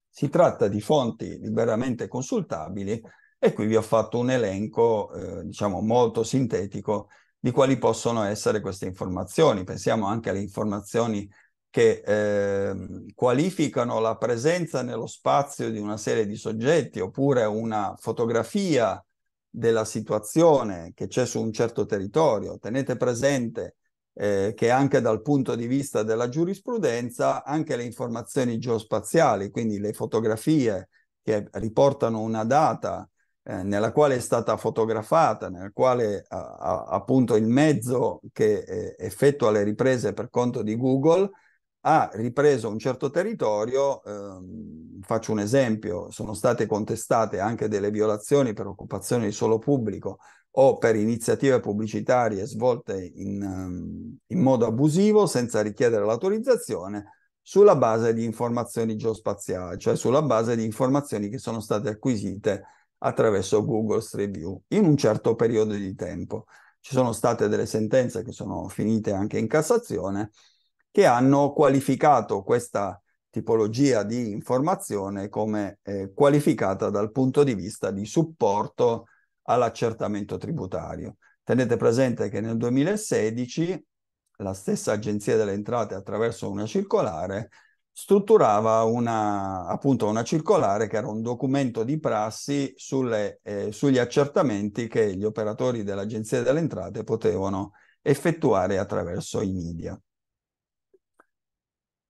Si tratta di fonti liberamente consultabili e qui vi ho fatto un elenco, eh, diciamo, molto sintetico di quali possono essere queste informazioni. Pensiamo anche alle informazioni che eh, qualificano la presenza nello spazio di una serie di soggetti oppure una fotografia della situazione che c'è su un certo territorio. Tenete presente eh, che anche dal punto di vista della giurisprudenza anche le informazioni geospaziali, quindi le fotografie che riportano una data eh, nella quale è stata fotografata, nel quale a, a, appunto il mezzo che eh, effettua le riprese per conto di Google ha ripreso un certo territorio, ehm, faccio un esempio, sono state contestate anche delle violazioni per occupazione di suolo pubblico o per iniziative pubblicitarie svolte in, ehm, in modo abusivo senza richiedere l'autorizzazione sulla base di informazioni geospaziali, cioè sulla base di informazioni che sono state acquisite attraverso Google Street View in un certo periodo di tempo. Ci sono state delle sentenze che sono finite anche in Cassazione che hanno qualificato questa tipologia di informazione come eh, qualificata dal punto di vista di supporto all'accertamento tributario. Tenete presente che nel 2016 la stessa Agenzia delle Entrate attraverso una circolare strutturava una, appunto una circolare che era un documento di prassi sulle, eh, sugli accertamenti che gli operatori dell'Agenzia delle Entrate potevano effettuare attraverso i media.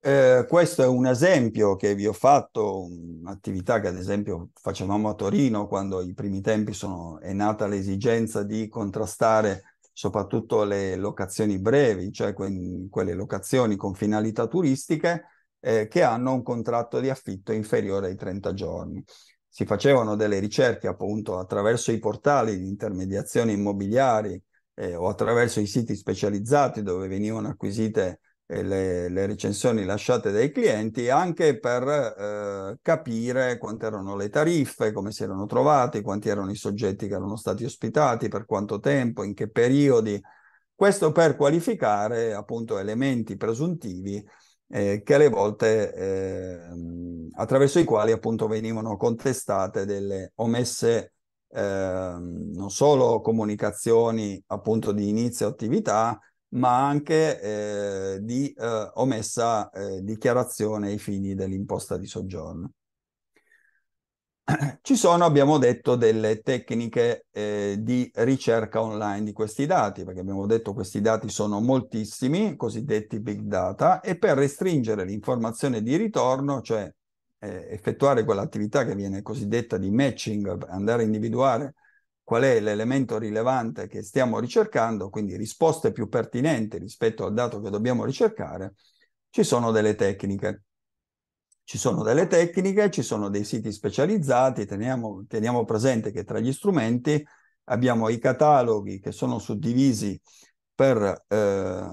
Eh, questo è un esempio che vi ho fatto, un'attività che ad esempio facevamo a Torino quando i primi tempi sono, è nata l'esigenza di contrastare soprattutto le locazioni brevi, cioè que- quelle locazioni con finalità turistiche, eh, che hanno un contratto di affitto inferiore ai 30 giorni. Si facevano delle ricerche appunto attraverso i portali di intermediazione immobiliari eh, o attraverso i siti specializzati dove venivano acquisite eh, le, le, recensioni lasciate dai clienti anche per eh, capire quante erano le tariffe, come si erano trovati, quanti erano i soggetti che erano stati ospitati, per quanto tempo, in che periodi. Questo per qualificare appunto elementi presuntivi eh, che alle volte eh, attraverso i quali appunto venivano contestate delle omesse eh, non solo comunicazioni appunto di inizio attività, ma anche eh, di eh, omessa eh, dichiarazione ai fini dell'imposta di soggiorno. Ci sono, abbiamo detto, delle tecniche eh, di ricerca online di questi dati, perché abbiamo detto che questi dati sono moltissimi, cosiddetti big data, e per restringere l'informazione di ritorno, cioè eh, effettuare quell'attività che viene cosiddetta di matching, andare a individuare qual è l'elemento rilevante che stiamo ricercando, quindi risposte più pertinenti rispetto al dato che dobbiamo ricercare, ci sono delle tecniche. Ci sono delle tecniche, ci sono dei siti specializzati, teniamo, teniamo presente che tra gli strumenti abbiamo i cataloghi che sono suddivisi per eh,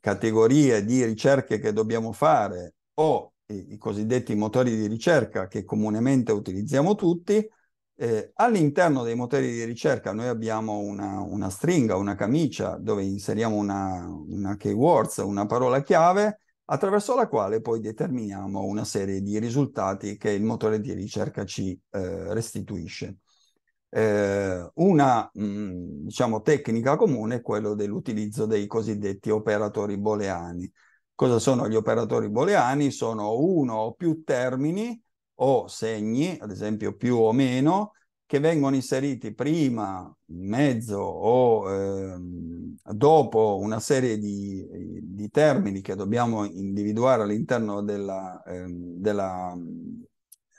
categorie di ricerche che dobbiamo fare o i, i, cosiddetti motori di ricerca che comunemente utilizziamo tutti. Eh, all'interno dei motori di ricerca noi abbiamo una, una stringa, una camicia dove inseriamo una, una keywords, una parola chiave attraverso la quale poi determiniamo una serie di risultati che il motore di ricerca ci eh, restituisce. Eh, una mh, mm, diciamo, tecnica comune è quella dell'utilizzo dei cosiddetti operatori booleani. Cosa sono gli operatori booleani? Sono uno o più termini o segni, ad esempio più o meno, che vengono inseriti prima, in mezzo o eh, dopo una serie di, di, termini che dobbiamo individuare all'interno della, ehm, eh, della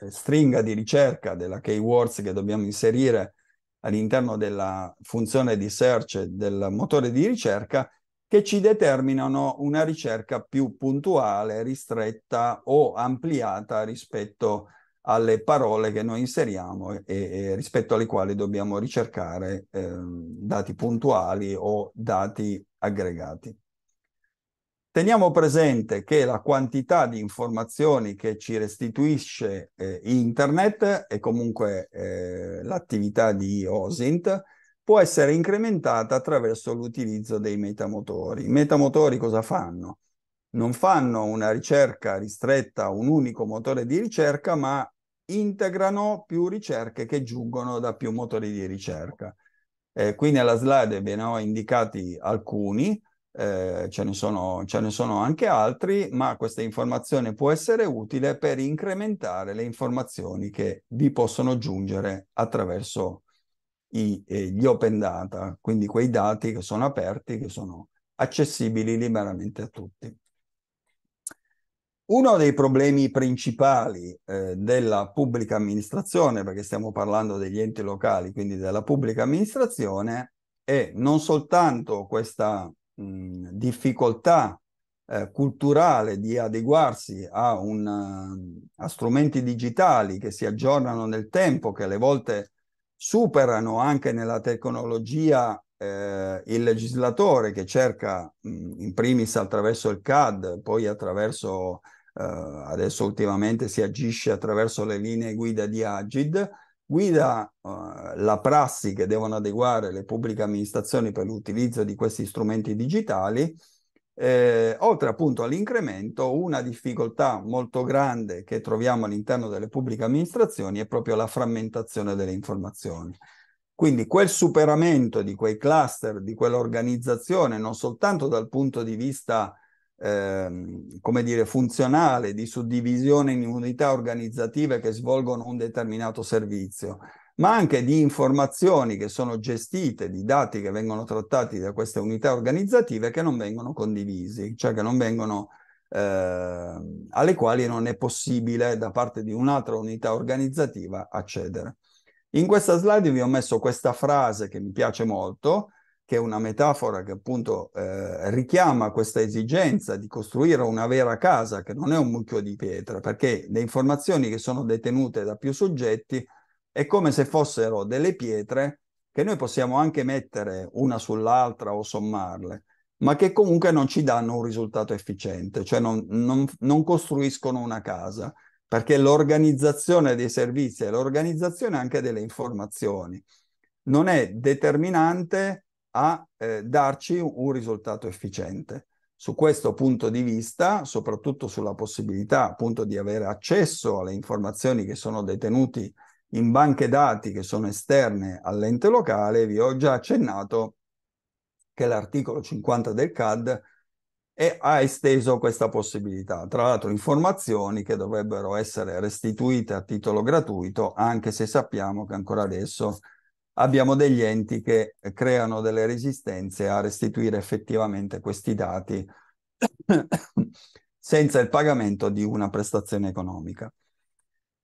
stringa di ricerca, della keywords che dobbiamo inserire all'interno della funzione di search del motore di ricerca che ci determinano una ricerca più puntuale, ristretta o ampliata rispetto alle parole che noi inseriamo e, e rispetto alle quali dobbiamo ricercare eh, dati puntuali o dati aggregati. Teniamo presente che la quantità di informazioni che ci restituisce eh, Internet e comunque eh, l'attività di OSINT può essere incrementata attraverso l'utilizzo dei metamotori. I metamotori cosa fanno? non fanno una ricerca ristretta a un unico motore di ricerca, ma integrano più ricerche che giungono da più motori di ricerca. Eh, qui nella slide ve ne ho indicati alcuni, eh, ce, ne sono, ce, ne sono, anche altri, ma questa informazione può essere utile per incrementare le informazioni che vi possono giungere attraverso i, eh, gli open data, quindi quei dati che sono aperti, che sono accessibili liberamente a tutti. Uno dei problemi principali eh, della pubblica amministrazione, perché stiamo parlando degli enti locali, quindi della pubblica amministrazione, è non soltanto questa mh, difficoltà eh, culturale di adeguarsi a, un, a, strumenti digitali che si aggiornano nel tempo, che alle volte superano anche nella tecnologia eh, il legislatore che cerca mh, in primis attraverso il CAD, poi attraverso Uh, adesso ultimamente si agisce attraverso le linee guida di Agid, guida uh, la prassi che devono adeguare le pubbliche amministrazioni per l'utilizzo di questi strumenti digitali, eh, oltre appunto all'incremento, una difficoltà molto grande che troviamo all'interno delle pubbliche amministrazioni è proprio la frammentazione delle informazioni. Quindi quel superamento di quei cluster, di quell'organizzazione, non soltanto dal punto di vista Ehm, come dire, funzionale di suddivisione in unità organizzative che svolgono un determinato servizio, ma anche di informazioni che sono gestite, di dati che vengono trattati da queste unità organizzative che non vengono condivisi, cioè che non vengono eh, alle quali non è possibile da parte di un'altra unità organizzativa accedere. In questa slide vi ho messo questa frase che mi piace molto, che è una metafora che appunto eh, richiama questa esigenza di costruire una vera casa che non è un mucchio di pietra, perché le informazioni che sono detenute da più soggetti è come se fossero delle pietre che noi possiamo anche mettere una sull'altra o sommarle, ma che comunque non ci danno un risultato efficiente, cioè non, non, non costruiscono una casa, perché l'organizzazione dei servizi e l'organizzazione anche delle informazioni non è determinante a eh, darci un risultato efficiente. Su questo punto di vista, soprattutto sulla possibilità appunto di avere accesso alle informazioni che sono detenute in banche dati che sono esterne all'ente locale, vi ho già accennato che l'articolo 50 del CAD è, ha esteso questa possibilità. Tra l'altro informazioni che dovrebbero essere restituite a titolo gratuito, anche se sappiamo che ancora adesso abbiamo degli enti che creano delle resistenze a restituire effettivamente questi dati senza il pagamento di una prestazione economica.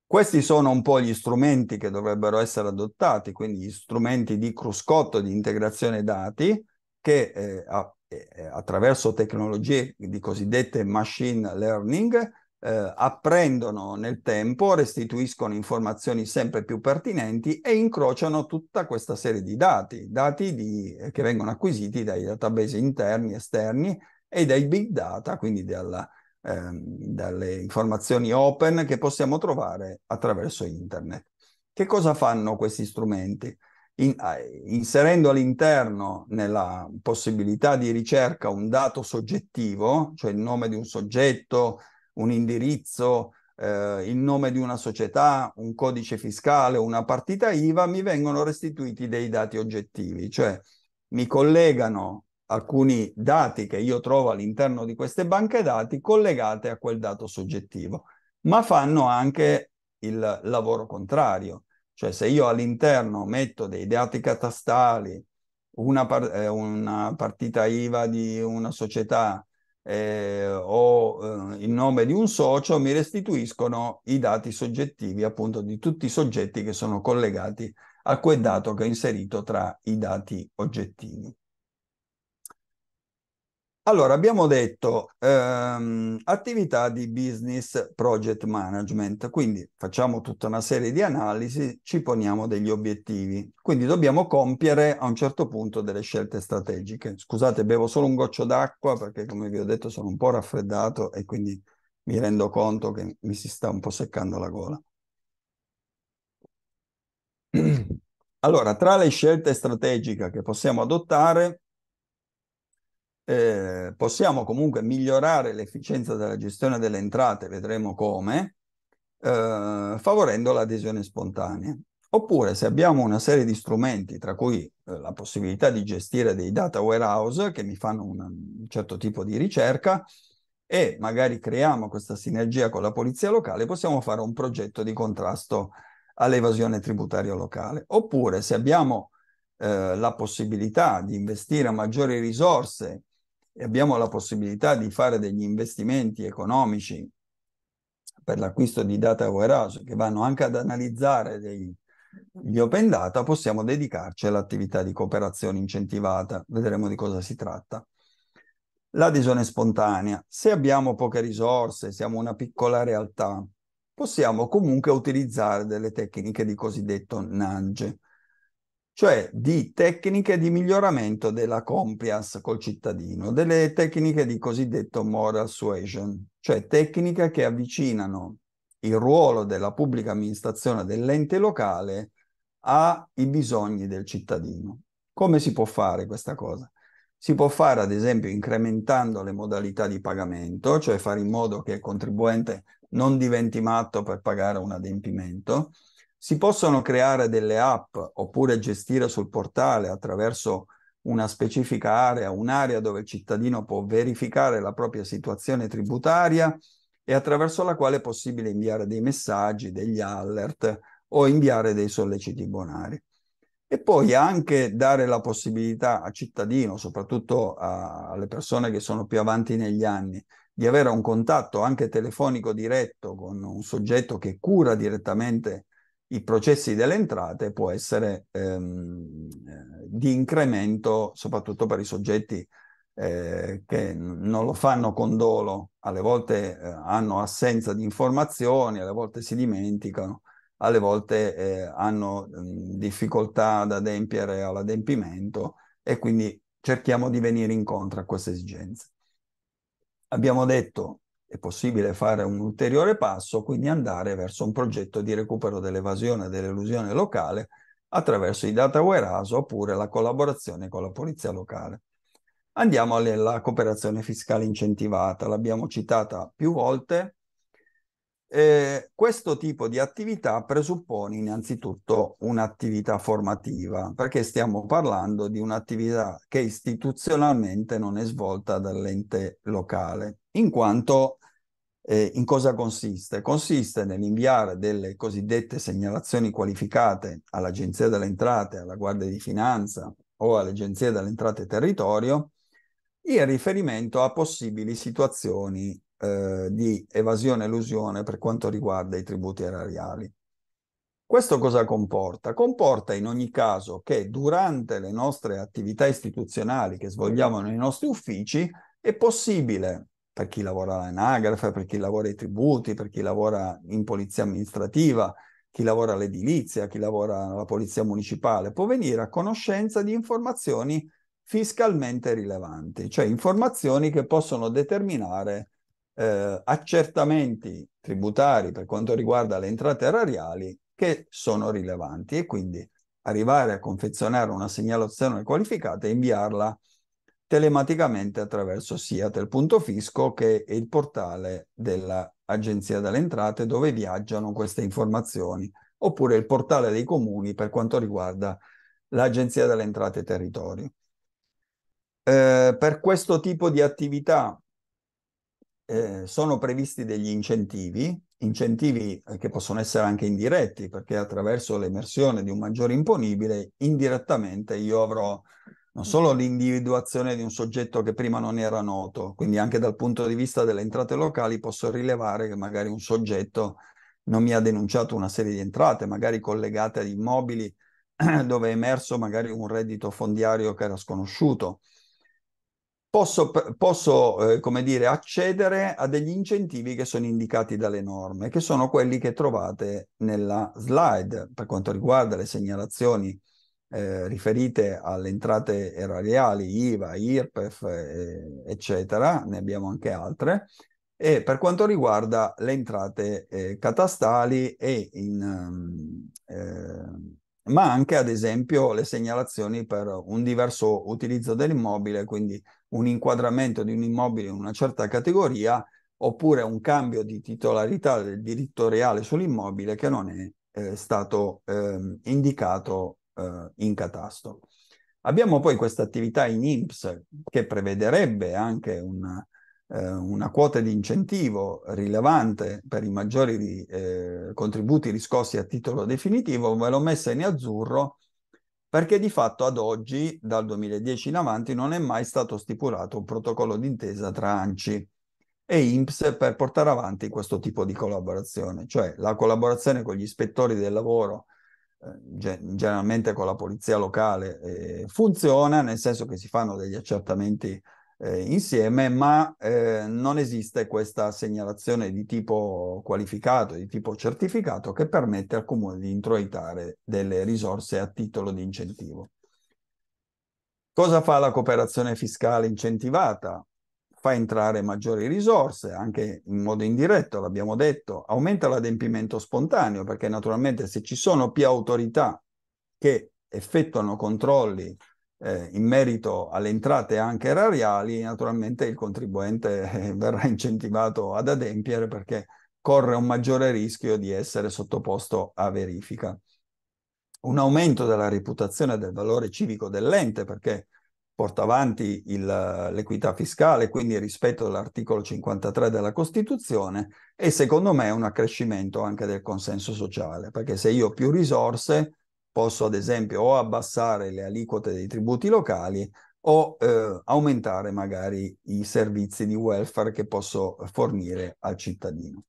Questi sono un po' gli strumenti che dovrebbero essere adottati, quindi gli strumenti di cruscotto di integrazione dati che eh, eh attraverso tecnologie di cosiddette machine learning eh, apprendono nel tempo, restituiscono informazioni sempre più pertinenti e incrociano tutta questa serie di dati, dati di, eh, che vengono acquisiti dai database interni, esterni e dai big data, quindi dalla, eh, dalle informazioni open che possiamo trovare attraverso internet. Che cosa fanno questi strumenti? In, eh, inserendo all'interno nella possibilità di ricerca un dato soggettivo, cioè il nome di un soggetto, un indirizzo, eh, il nome di una società, un codice fiscale, una partita IVA, mi vengono restituiti dei dati oggettivi, cioè mi collegano alcuni dati che io trovo all'interno di queste banche dati collegate a quel dato soggettivo, ma fanno anche il lavoro contrario, cioè se io all'interno metto dei dati catastali, una, par- eh, una partita IVA di una società, eh, o eh, in nome di un socio mi restituiscono i dati soggettivi appunto di tutti i soggetti che sono collegati a quel dato che ho inserito tra i dati oggettivi. Allora, abbiamo detto ehm, attività di business project management, quindi facciamo tutta una serie di analisi, ci poniamo degli obiettivi, quindi dobbiamo compiere a un certo punto delle scelte strategiche. Scusate, bevo solo un goccio d'acqua perché come vi ho detto sono un po' raffreddato e quindi mi rendo conto che mi si sta un po' seccando la gola. Allora, tra le scelte strategiche che possiamo adottare eh, possiamo comunque migliorare l'efficienza della gestione delle entrate, vedremo come, eh, favorendo l'adesione spontanea. Oppure se abbiamo una serie di strumenti, tra cui eh, la possibilità di gestire dei data warehouse che mi fanno una, un certo tipo di ricerca e magari creiamo questa sinergia con la polizia locale, possiamo fare un progetto di contrasto all'evasione tributaria locale. Oppure se abbiamo eh, la possibilità di investire maggiori risorse e abbiamo la possibilità di fare degli investimenti economici per l'acquisto di data warehouse che vanno anche ad analizzare dei, gli open data, possiamo dedicarci all'attività di cooperazione incentivata. Vedremo di cosa si tratta. L'adesione spontanea. Se abbiamo poche risorse, siamo una piccola realtà, possiamo comunque utilizzare delle tecniche di cosiddetto nudge, cioè di tecniche di miglioramento della compliance col cittadino, delle tecniche di cosiddetto moral suasion, cioè tecniche che avvicinano il ruolo della pubblica amministrazione dell'ente locale ai bisogni del cittadino. Come si può fare questa cosa? Si può fare ad esempio incrementando le modalità di pagamento, cioè fare in modo che il contribuente non diventi matto per pagare un adempimento, si possono creare delle app oppure gestire sul portale attraverso una specifica area, un'area dove il cittadino può verificare la propria situazione tributaria e attraverso la quale è possibile inviare dei messaggi, degli alert o inviare dei solleciti bonari. E poi anche dare la possibilità al cittadino, soprattutto a, alle persone che sono più avanti negli anni, di avere un contatto anche telefonico diretto con un soggetto che cura direttamente i processi delle entrate può essere ehm, eh, di incremento soprattutto per i soggetti eh, che non lo fanno con dolo, alle volte eh, hanno assenza di informazioni, alle volte si dimenticano, alle volte eh, hanno mh, mm, difficoltà ad adempiere all'adempimento e quindi cerchiamo di venire incontro a queste esigenze. Abbiamo detto è possibile fare un ulteriore passo, quindi andare verso un progetto di recupero dell'evasione e dell'elusione locale attraverso i data warehouse oppure la collaborazione con la polizia locale. Andiamo alla cooperazione fiscale incentivata, l'abbiamo citata più volte, eh, questo tipo di attività presuppone innanzitutto un'attività formativa, perché stiamo parlando di un'attività che istituzionalmente non è svolta dall'ente locale, in quanto eh, in cosa consiste? Consiste nell'inviare delle cosiddette segnalazioni qualificate all'Agenzia delle Entrate, alla Guardia di Finanza o all'Agenzia delle Entrate Territorio in riferimento a possibili situazioni eh, di evasione e elusione per quanto riguarda i tributi erariali. Questo cosa comporta? Comporta in ogni caso che durante le nostre attività istituzionali che svolgiamo nei nostri uffici è possibile, per chi lavora all'anagrafe, per chi lavora ai tributi, per chi lavora in polizia amministrativa, chi lavora all'edilizia, chi lavora alla polizia municipale, può venire a conoscenza di informazioni fiscalmente rilevanti, cioè informazioni che possono determinare eh, accertamenti tributari per quanto riguarda le entrate erariali che sono rilevanti e quindi arrivare a confezionare una segnalazione qualificata e inviarla telematicamente attraverso sia del punto fisco che il portale dell'Agenzia delle Entrate dove viaggiano queste informazioni, oppure il portale dei comuni per quanto riguarda l'Agenzia delle Entrate Territorio. Eh, per questo tipo di attività eh, sono previsti degli incentivi, incentivi eh, che possono essere anche indiretti, perché attraverso l'emersione di un maggiore imponibile, indirettamente io avrò non solo mm. l'individuazione di un soggetto che prima non era noto, quindi anche dal punto di vista delle entrate locali posso rilevare che magari un soggetto non mi ha denunciato una serie di entrate, magari collegate ad immobili dove è emerso magari un reddito fondiario che era sconosciuto posso, posso eh, come dire, accedere a degli incentivi che sono indicati dalle norme, che sono quelli che trovate nella slide per quanto riguarda le segnalazioni eh, riferite alle entrate erariali, IVA, IRPEF, eh, eccetera, ne abbiamo anche altre, e per quanto riguarda le entrate eh, catastali e in, ehm, eh, ma anche ad esempio le segnalazioni per un diverso utilizzo dell'immobile, quindi un inquadramento di un immobile in una certa categoria oppure un cambio di titolarità del diritto reale sull'immobile che non è eh, stato eh, indicato eh, in catasto. Abbiamo poi questa attività in INPS che prevederebbe anche una, eh, una quota di incentivo rilevante per i maggiori eh, contributi riscossi a titolo definitivo, ve l'ho messa in azzurro perché di fatto ad oggi, dal 2010 in avanti, non è mai stato stipulato un protocollo d'intesa tra ANCI e INPS per portare avanti questo tipo di collaborazione, cioè la collaborazione con gli ispettori del lavoro, eh, generalmente con la polizia locale, eh, funziona nel senso che si fanno degli accertamenti eh, insieme, ma eh, non esiste questa segnalazione di tipo qualificato, di tipo certificato, che permette al comune di introitare delle risorse a titolo di incentivo. Cosa fa la cooperazione fiscale incentivata? Fa entrare maggiori risorse, anche in modo indiretto, l'abbiamo detto, aumenta l'adempimento spontaneo, perché naturalmente se ci sono più autorità che effettuano controlli eh, in merito alle entrate anche erariali, naturalmente il contribuente eh, verrà incentivato ad adempiere perché corre un maggiore rischio di essere sottoposto a verifica. Un aumento della reputazione del valore civico dell'ente perché porta avanti il, l'equità fiscale, quindi rispetto all'articolo 53 della Costituzione e secondo me un accrescimento anche del consenso sociale, perché se io ho più risorse Posso ad esempio o abbassare le aliquote dei tributi locali o eh, aumentare magari i servizi di welfare che posso fornire al cittadino.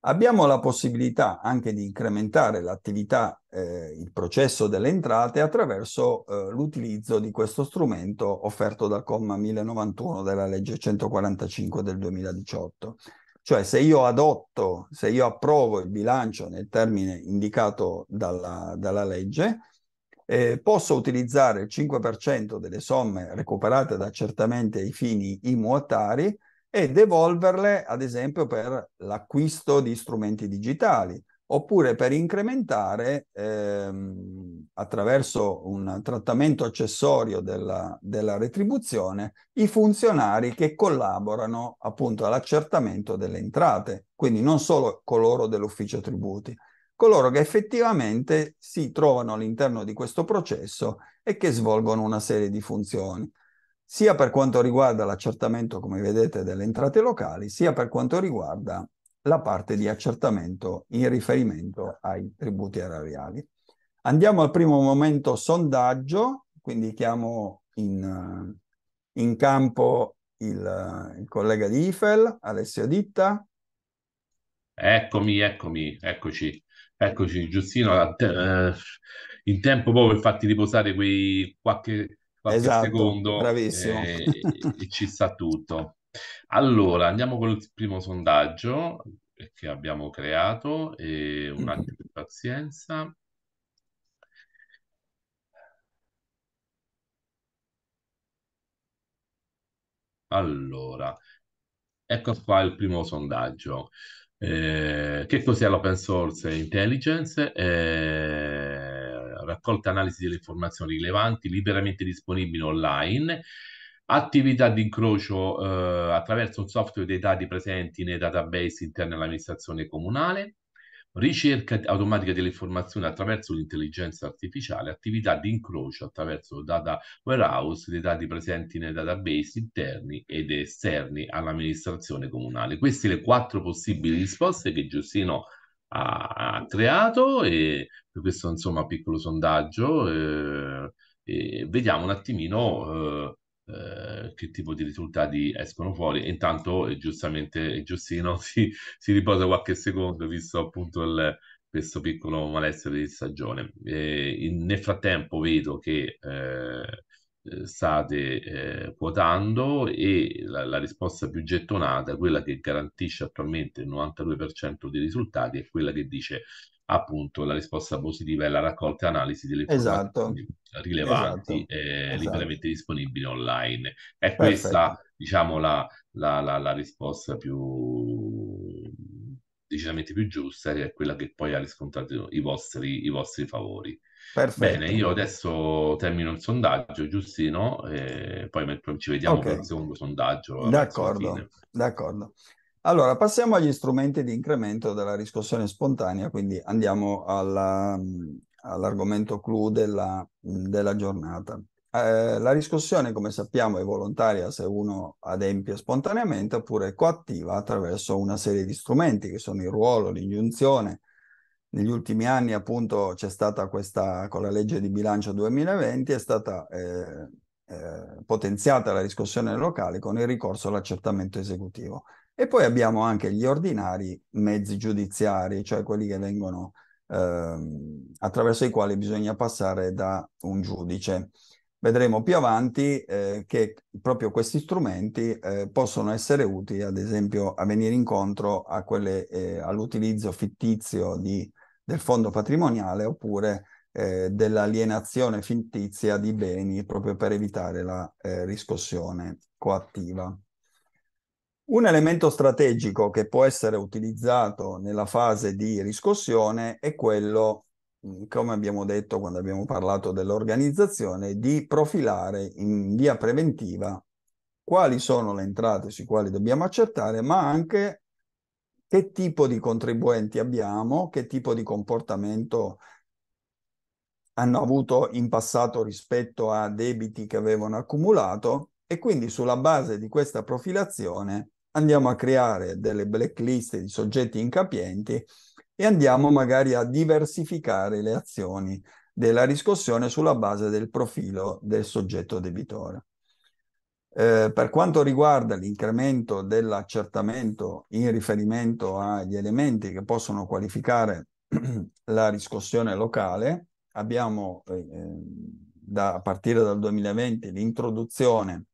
Abbiamo la possibilità anche di incrementare l'attività, eh, il processo delle entrate attraverso eh, l'utilizzo di questo strumento offerto dal comma 1091 della legge 145 del 2018. Cioè se io adotto, se io approvo il bilancio nel termine indicato dalla, dalla legge, eh, posso utilizzare il 5% delle somme recuperate da accertamenti ai fini immuotari e devolverle, ad esempio, per l'acquisto di strumenti digitali oppure per incrementare ehm, attraverso un trattamento accessorio della, della, retribuzione i funzionari che collaborano appunto all'accertamento delle entrate, quindi non solo coloro dell'ufficio tributi, coloro che effettivamente si trovano all'interno di questo processo e che svolgono una serie di funzioni sia per quanto riguarda l'accertamento, come vedete, delle entrate locali, sia per quanto riguarda la parte di accertamento in riferimento ai tributi erariali. Andiamo al primo momento sondaggio, quindi chiamo in, in campo il, il, collega di IFEL, Alessio Ditta. Eccomi, eccomi, eccoci. Eccoci, Giustino, eh, in tempo proprio per farti riposare quei qualche, qualche esatto, secondo. Bravissimo. E, eh, e ci sta tutto. Allora, andiamo con il primo sondaggio che abbiamo creato e un attimo di pazienza. Allora, ecco qua il primo sondaggio. Eh, che cos'è l'open source intelligence? Eh, raccolta analisi delle informazioni rilevanti liberamente disponibili online attività di incrocio eh, attraverso un software dei dati presenti nei database interni all'amministrazione comunale, ricerca automatica delle informazioni attraverso l'intelligenza artificiale, attività di incrocio attraverso data warehouse dei dati presenti nei database interni ed esterni all'amministrazione comunale. Queste le quattro possibili risposte che Giustino ha, ha creato e per questo insomma piccolo sondaggio eh, vediamo un attimino eh, eh, che tipo di risultati escono fuori. E intanto, eh, giustamente, eh, Giustino si, si, riposa qualche secondo, visto appunto il, questo piccolo malessere di stagione. In, nel frattempo vedo che state quotando e la, la, risposta più gettonata, quella che garantisce attualmente il 92% dei risultati, è quella che dice appunto la risposta positiva è la raccolta e analisi delle esatto. informazioni esatto. rilevanti esatto. Eh, esatto. liberamente disponibili online. È Perfetto. questa, diciamo, la, la, la, la, risposta più decisamente più giusta, che è quella che poi ha riscontrato i vostri, i vostri favori. Perfetto. Bene, io adesso termino il sondaggio, Giustino, e poi ci vediamo okay. per il secondo sondaggio. D'accordo, d'accordo. Allora, passiamo agli strumenti di incremento della riscossione spontanea, quindi andiamo alla, all'argomento clou della, della giornata. Eh, la riscossione, come sappiamo, è volontaria se uno adempie spontaneamente oppure è coattiva attraverso una serie di strumenti che sono il ruolo, l'ingiunzione. Negli ultimi anni, appunto, c'è stata questa, con la legge di bilancio 2020, è stata eh, eh, potenziata la riscossione locale con il ricorso all'accertamento esecutivo. E poi abbiamo anche gli ordinari mezzi giudiziari, cioè quelli che vengono ehm, attraverso i quali bisogna passare da un giudice. Vedremo più avanti eh, che proprio questi strumenti eh, possono essere utili, ad esempio, a venire incontro a quelle, eh, all'utilizzo fittizio di, del fondo patrimoniale oppure eh, dell'alienazione fittizia di beni proprio per evitare la eh, riscossione coattiva. Un elemento strategico che può essere utilizzato nella fase di riscossione è quello mm, come abbiamo detto quando abbiamo parlato dell'organizzazione, di profilare in via preventiva quali sono le entrate sui quali dobbiamo accertare, ma anche che tipo di contribuenti abbiamo, che tipo di comportamento hanno avuto in passato rispetto a debiti che avevano accumulato e quindi sulla base di questa profilazione andiamo a creare delle blacklist di soggetti incapienti e andiamo magari a diversificare le azioni della riscossione sulla base del profilo del soggetto debitore. Eh, per quanto riguarda l'incremento dell'accertamento in riferimento agli elementi che possono qualificare la riscossione locale, abbiamo eh, eh da, a partire dal 2020 l'introduzione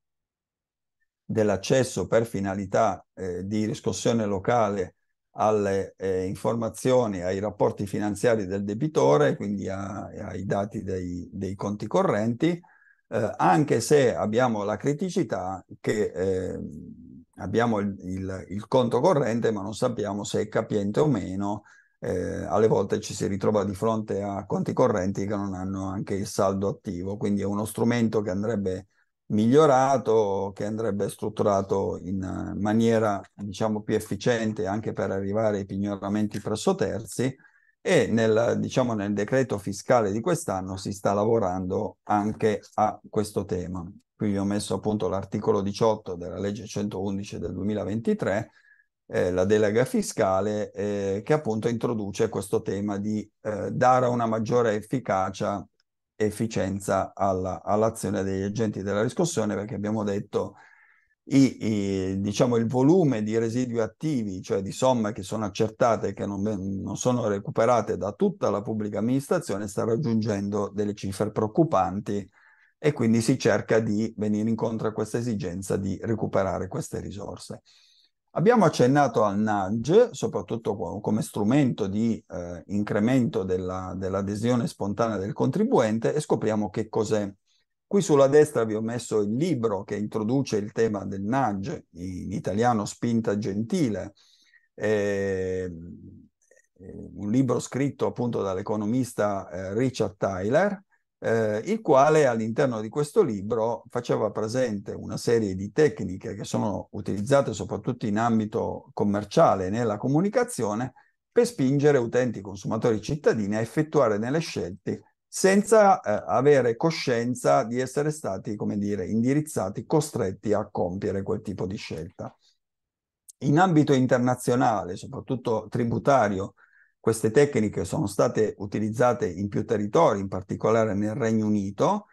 dell'accesso per finalità eh, di riscossione locale alle eh, informazioni, ai rapporti finanziari del debitore, quindi a, ai dati dei, dei conti correnti, eh, anche se abbiamo la criticità che eh, abbiamo il, il, il, conto corrente ma non sappiamo se è capiente o meno, eh, alle volte ci si ritrova di fronte a conti correnti che non hanno anche il saldo attivo, quindi è uno strumento che andrebbe migliorato che andrebbe strutturato in eh, maniera diciamo più efficiente anche per arrivare ai pignoramenti presso terzi e nel, diciamo, nel decreto fiscale di quest'anno si sta lavorando anche a questo tema. Qui vi ho messo appunto l'articolo 18 della legge 111 del 2023 eh, la delega fiscale eh, che appunto introduce questo tema di eh, dare una maggiore efficacia efficienza alla, all'azione degli agenti della riscossione, perché abbiamo detto i, i, diciamo, il volume di residui attivi, cioè di somme che sono accertate e che non, non, sono recuperate da tutta la pubblica amministrazione, sta raggiungendo delle cifre preoccupanti e quindi si cerca di venire incontro a questa esigenza di recuperare queste risorse. Abbiamo accennato al nudge, soprattutto come strumento di eh, incremento della, dell'adesione spontanea del contribuente e scopriamo che cos'è. Qui sulla destra vi ho messo il libro che introduce il tema del nudge, in italiano spinta gentile, eh, un libro scritto appunto dall'economista eh, Richard Tyler, eh, il quale all'interno di questo libro faceva presente una serie di tecniche che sono utilizzate soprattutto in ambito commerciale e nella comunicazione per spingere utenti, consumatori, e cittadini a effettuare delle scelte senza eh, avere coscienza di essere stati, come dire, indirizzati, costretti a compiere quel tipo di scelta. In ambito internazionale, soprattutto tributario, queste tecniche sono state utilizzate in più territori, in particolare nel Regno Unito,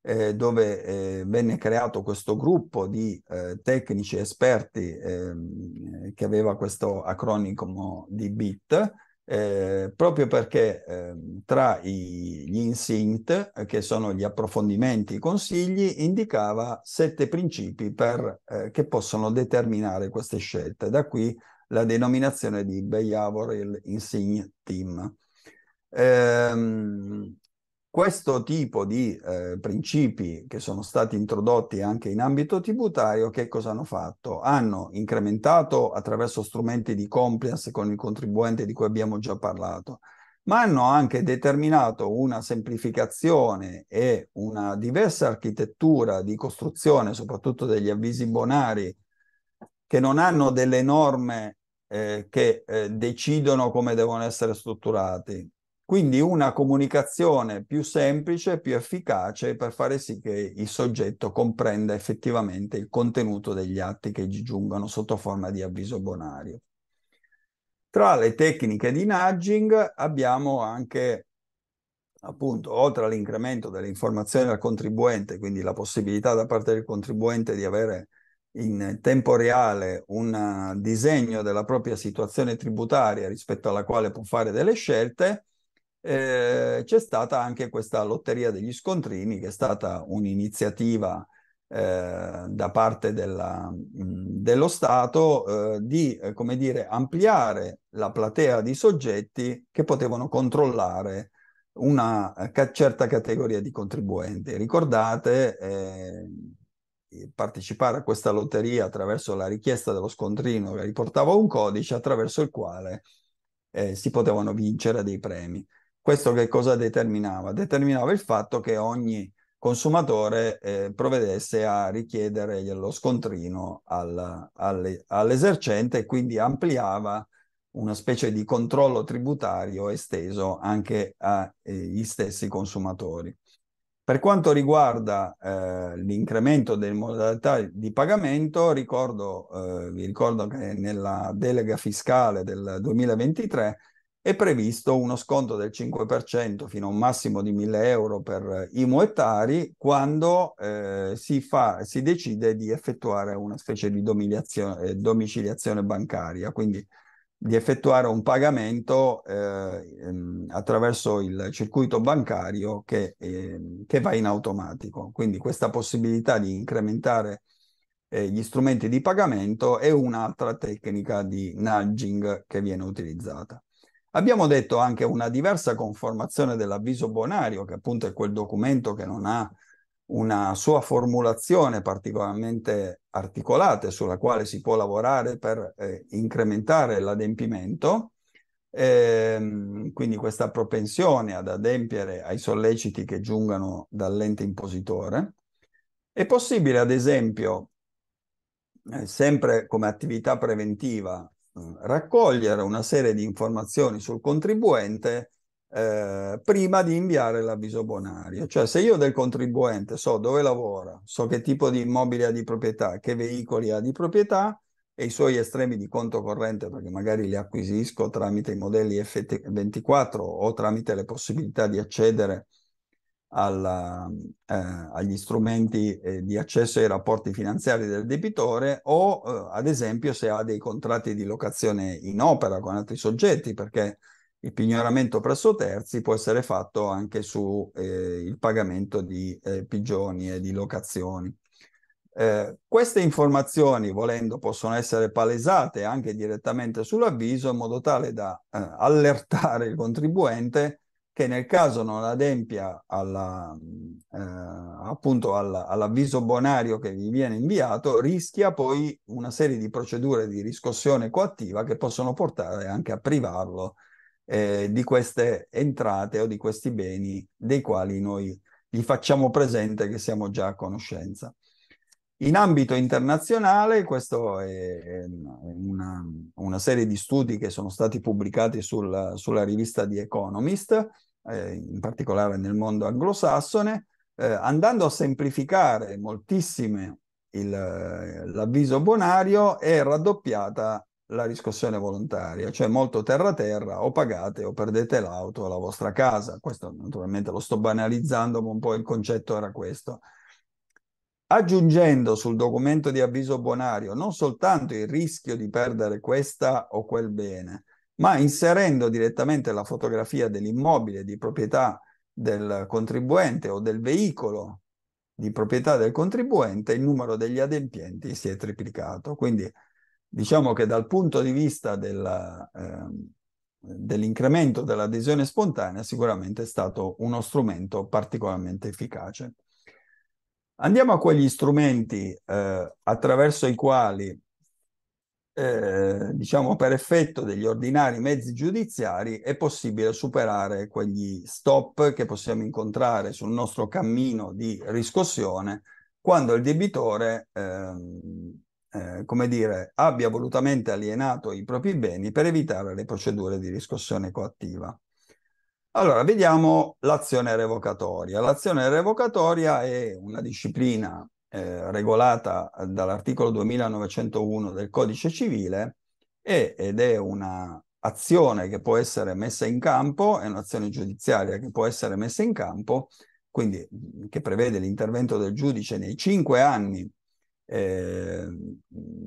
eh, dove eh, venne creato questo gruppo di eh, tecnici esperti ehm, che aveva questo acronimo di BIT, eh, proprio perché ehm, tra i, gli instinct, che sono gli approfondimenti, i consigli, indicava sette principi per, eh, che possono determinare queste scelte. Da qui la denominazione di Bejavor, il Insigne Team. Ehm, questo tipo di eh, principi che sono stati introdotti anche in ambito tributario, che cosa hanno fatto? Hanno incrementato attraverso strumenti di compliance con il contribuente di cui abbiamo già parlato, ma hanno anche determinato una semplificazione e una diversa architettura di costruzione, soprattutto degli avvisi bonari, che non hanno delle norme eh, che eh, decidono come devono essere strutturati. Quindi una comunicazione più semplice, più efficace per fare sì che il soggetto comprenda effettivamente il contenuto degli atti che gli giungono sotto forma di avviso bonario. Tra le tecniche di nudging abbiamo anche appunto, oltre all'incremento delle informazioni al contribuente, quindi la possibilità da parte del contribuente di avere in tempo reale un disegno della propria situazione tributaria rispetto alla quale può fare delle scelte, eh, c'è stata anche questa lotteria degli scontrini che è stata un'iniziativa eh, da parte della, dello Stato eh, di eh, come dire, ampliare la platea di soggetti che potevano controllare una eh, ca certa categoria di contribuenti. Ricordate eh, partecipare a questa lotteria attraverso la richiesta dello scontrino che riportava un codice attraverso il quale eh, si potevano vincere dei premi. Questo che cosa determinava? Determinava il fatto che ogni consumatore eh, provvedesse a richiedere lo scontrino al, al, all'esercente e quindi ampliava una specie di controllo tributario esteso anche agli eh, stessi consumatori. Per quanto riguarda eh, l'incremento delle modalità di pagamento, ricordo, eh, vi ricordo che nella delega fiscale del 2023 è previsto uno sconto del 5% fino a un massimo di 1000 euro per i muettari quando eh, si, fa, si decide di effettuare una specie di eh, domiciliazione bancaria. Quindi di effettuare un pagamento eh, ehm, attraverso il circuito bancario che, eh, che, va in automatico. Quindi questa possibilità di incrementare eh, gli strumenti di pagamento è un'altra tecnica di nudging che viene utilizzata. Abbiamo detto anche una diversa conformazione dell'avviso bonario, che appunto è quel documento che non ha una sua formulazione particolarmente articolata sulla quale si può lavorare per eh, incrementare l'adempimento, eh, quindi questa propensione ad adempiere ai solleciti che giungano dall'ente impositore. È possibile, ad esempio, eh, sempre come attività preventiva, eh, raccogliere una serie di informazioni sul contribuente eh, prima di inviare l'avviso bonario. Cioè se io del contribuente so dove lavora, so che tipo di immobile ha di proprietà, che veicoli ha di proprietà e i suoi estremi di conto corrente, perché magari li acquisisco tramite i modelli FT24 o tramite le possibilità di accedere alla, eh, agli strumenti eh, di accesso ai rapporti finanziari del debitore o eh, ad esempio se ha dei contratti di locazione in opera con altri soggetti perché il pignoramento presso terzi può essere fatto anche sul eh, pagamento di eh, pigioni e di locazioni. Eh, queste informazioni, volendo, possono essere palesate anche direttamente sull'avviso in modo tale da eh, allertare il contribuente che nel caso non adempia alla, eh, appunto alla, all'avviso bonario che gli viene inviato, rischia poi una serie di procedure di riscossione coattiva che possono portare anche a privarlo eh, di queste entrate o di questi beni dei quali noi gli facciamo presente che siamo già a conoscenza. In ambito internazionale, questa è una, una, serie di studi che sono stati pubblicati sul, sulla rivista The Economist, eh, in particolare nel mondo anglosassone, eh, andando a semplificare moltissime eh, l'avviso bonario, è raddoppiata la riscossione volontaria, cioè molto terra-terra, o pagate o perdete l'auto o la vostra casa. Questo naturalmente lo sto banalizzando, ma un po' il concetto era questo. Aggiungendo sul documento di avviso bonario non soltanto il rischio di perdere questa o quel bene, ma inserendo direttamente la fotografia dell'immobile di proprietà del contribuente o del veicolo di proprietà del contribuente, il numero degli adempienti si è triplicato. Quindi Diciamo che dal punto di vista della, eh, dell'incremento dell'adesione spontanea sicuramente è stato uno strumento particolarmente efficace. Andiamo a quegli strumenti eh, attraverso i quali, eh, diciamo per effetto degli ordinari mezzi giudiziari, è possibile superare quegli stop che possiamo incontrare sul nostro cammino di riscossione quando il debitore eh, eh, come dire, abbia volutamente alienato i propri beni per evitare le procedure di riscossione coattiva. Allora, vediamo l'azione revocatoria. L'azione revocatoria è una disciplina eh, regolata dall'articolo 2901 del Codice Civile e, ed è un'azione che può essere messa in campo, è un'azione giudiziaria che può essere messa in campo, quindi che prevede l'intervento del giudice nei cinque anni eh,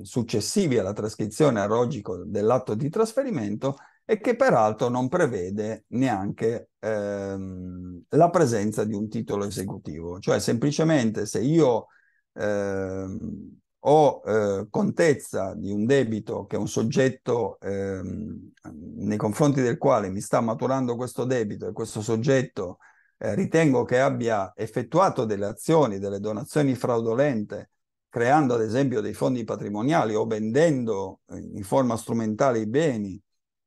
successivi alla trascrizione a logico dell'atto di trasferimento e che peraltro non prevede neanche ehm, la presenza di un titolo esecutivo. Cioè semplicemente se io ehm, ho eh, contezza di un debito che un soggetto ehm, nei confronti del quale mi sta maturando questo debito e questo soggetto eh, ritengo che abbia effettuato delle azioni, delle donazioni fraudolente creando ad esempio dei fondi patrimoniali o vendendo eh, in forma strumentale i beni,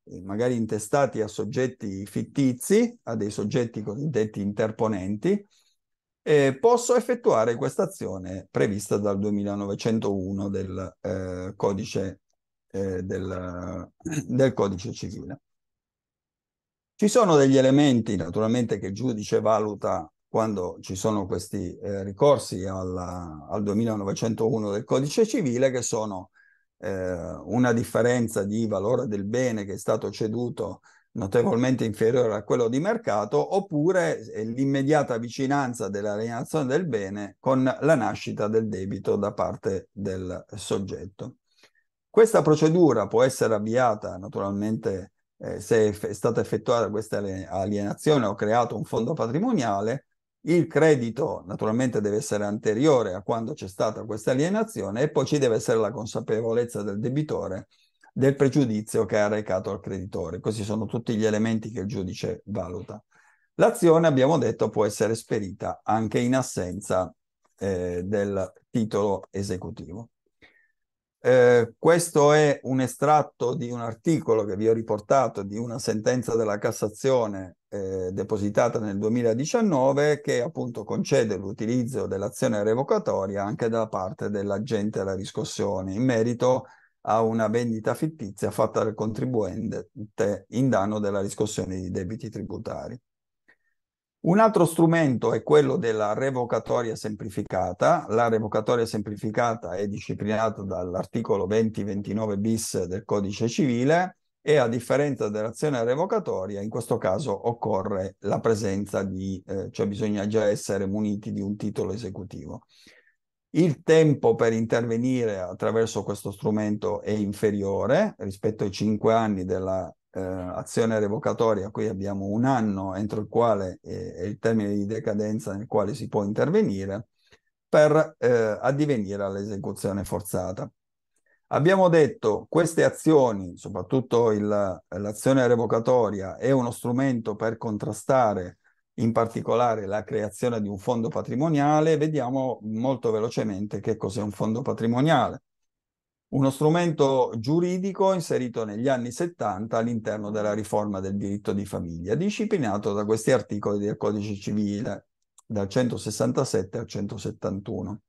eh, magari intestati a soggetti fittizi, a dei soggetti cosiddetti interponenti, eh, posso effettuare questa azione prevista dal 2901 del, eh, codice, eh, del, del codice civile. Ci sono degli elementi naturalmente che il giudice valuta quando ci sono questi eh, ricorsi alla, al 2901 del codice civile che sono eh, una differenza di valore del bene che è stato ceduto notevolmente inferiore a quello di mercato oppure eh, l'immediata vicinanza dell'alienazione del bene con la nascita del debito da parte del soggetto. Questa procedura può essere avviata naturalmente eh, se è stata effettuata questa alienazione o creato un fondo patrimoniale il credito naturalmente deve essere anteriore a quando c'è stata questa alienazione e poi ci deve essere la consapevolezza del debitore del pregiudizio che ha recato al creditore. Questi sono tutti gli elementi che il giudice valuta. L'azione, abbiamo detto, può essere esperita anche in assenza eh, del titolo esecutivo. Eh, questo è un estratto di un articolo che vi ho riportato di una sentenza della Cassazione eh, depositata nel 2019 che appunto concede l'utilizzo dell'azione revocatoria anche da parte dell'agente alla riscossione in merito a una vendita fittizia fatta dal contribuente in danno della riscossione di debiti tributari. Un altro strumento è quello della revocatoria semplificata. La revocatoria semplificata è disciplinata dall'articolo 2029 bis del codice civile e a differenza dell'azione revocatoria, in questo caso occorre la presenza di, eh, cioè bisogna già essere muniti di un titolo esecutivo. Il tempo per intervenire attraverso questo strumento è inferiore rispetto ai cinque anni dell'azione eh, revocatoria, qui abbiamo un anno entro il quale eh, è il termine di decadenza nel quale si può intervenire per eh, addivenire all'esecuzione forzata. Abbiamo detto che queste azioni, soprattutto il, l'azione revocatoria, è uno strumento per contrastare in particolare la creazione di un fondo patrimoniale. Vediamo molto velocemente che cos'è un fondo patrimoniale. Uno strumento giuridico inserito negli anni 70 all'interno della riforma del diritto di famiglia, disciplinato da questi articoli del codice civile dal 167 al 171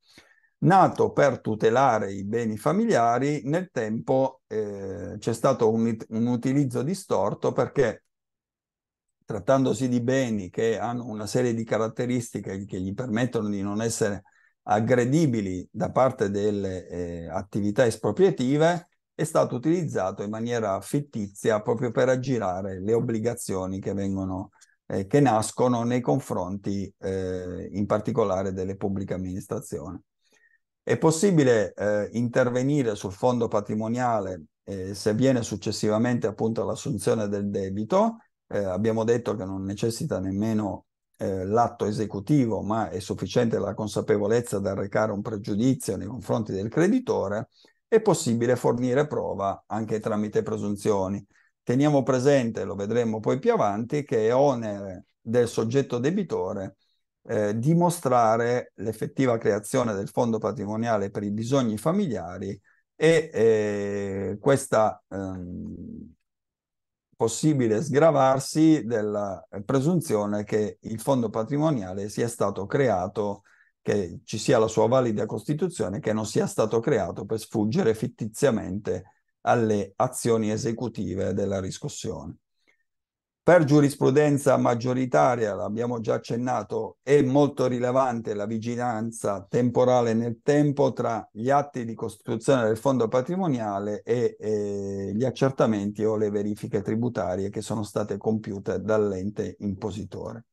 nato per tutelare i beni familiari, nel tempo eh, c'è stato un, un, utilizzo distorto perché trattandosi di beni che hanno una serie di caratteristiche che gli permettono di non essere aggredibili da parte delle eh, attività espropriative, è stato utilizzato in maniera fittizia proprio per aggirare le obbligazioni che vengono eh, che nascono nei confronti eh, in particolare delle pubbliche amministrazioni. È possibile eh, intervenire sul fondo patrimoniale eh, se viene successivamente appunto l'assunzione del debito. Eh, abbiamo detto che non necessita nemmeno eh, l'atto esecutivo, ma è sufficiente la consapevolezza da recare un pregiudizio nei confronti del creditore. È possibile fornire prova anche tramite presunzioni. Teniamo presente, lo vedremo poi più avanti, che è onere del soggetto debitore eh, dimostrare l'effettiva creazione del fondo patrimoniale per i bisogni familiari e eh, questa ehm, possibile sgravarsi della presunzione che il fondo patrimoniale sia stato creato, che ci sia la sua valida costituzione, che non sia stato creato per sfuggire fittiziamente alle azioni esecutive della riscossione. Per giurisprudenza maggioritaria, l'abbiamo già accennato, è molto rilevante la vigilanza temporale nel tempo tra gli atti di costituzione del fondo patrimoniale e, e gli accertamenti o le verifiche tributarie che sono state compiute dall'ente impositore.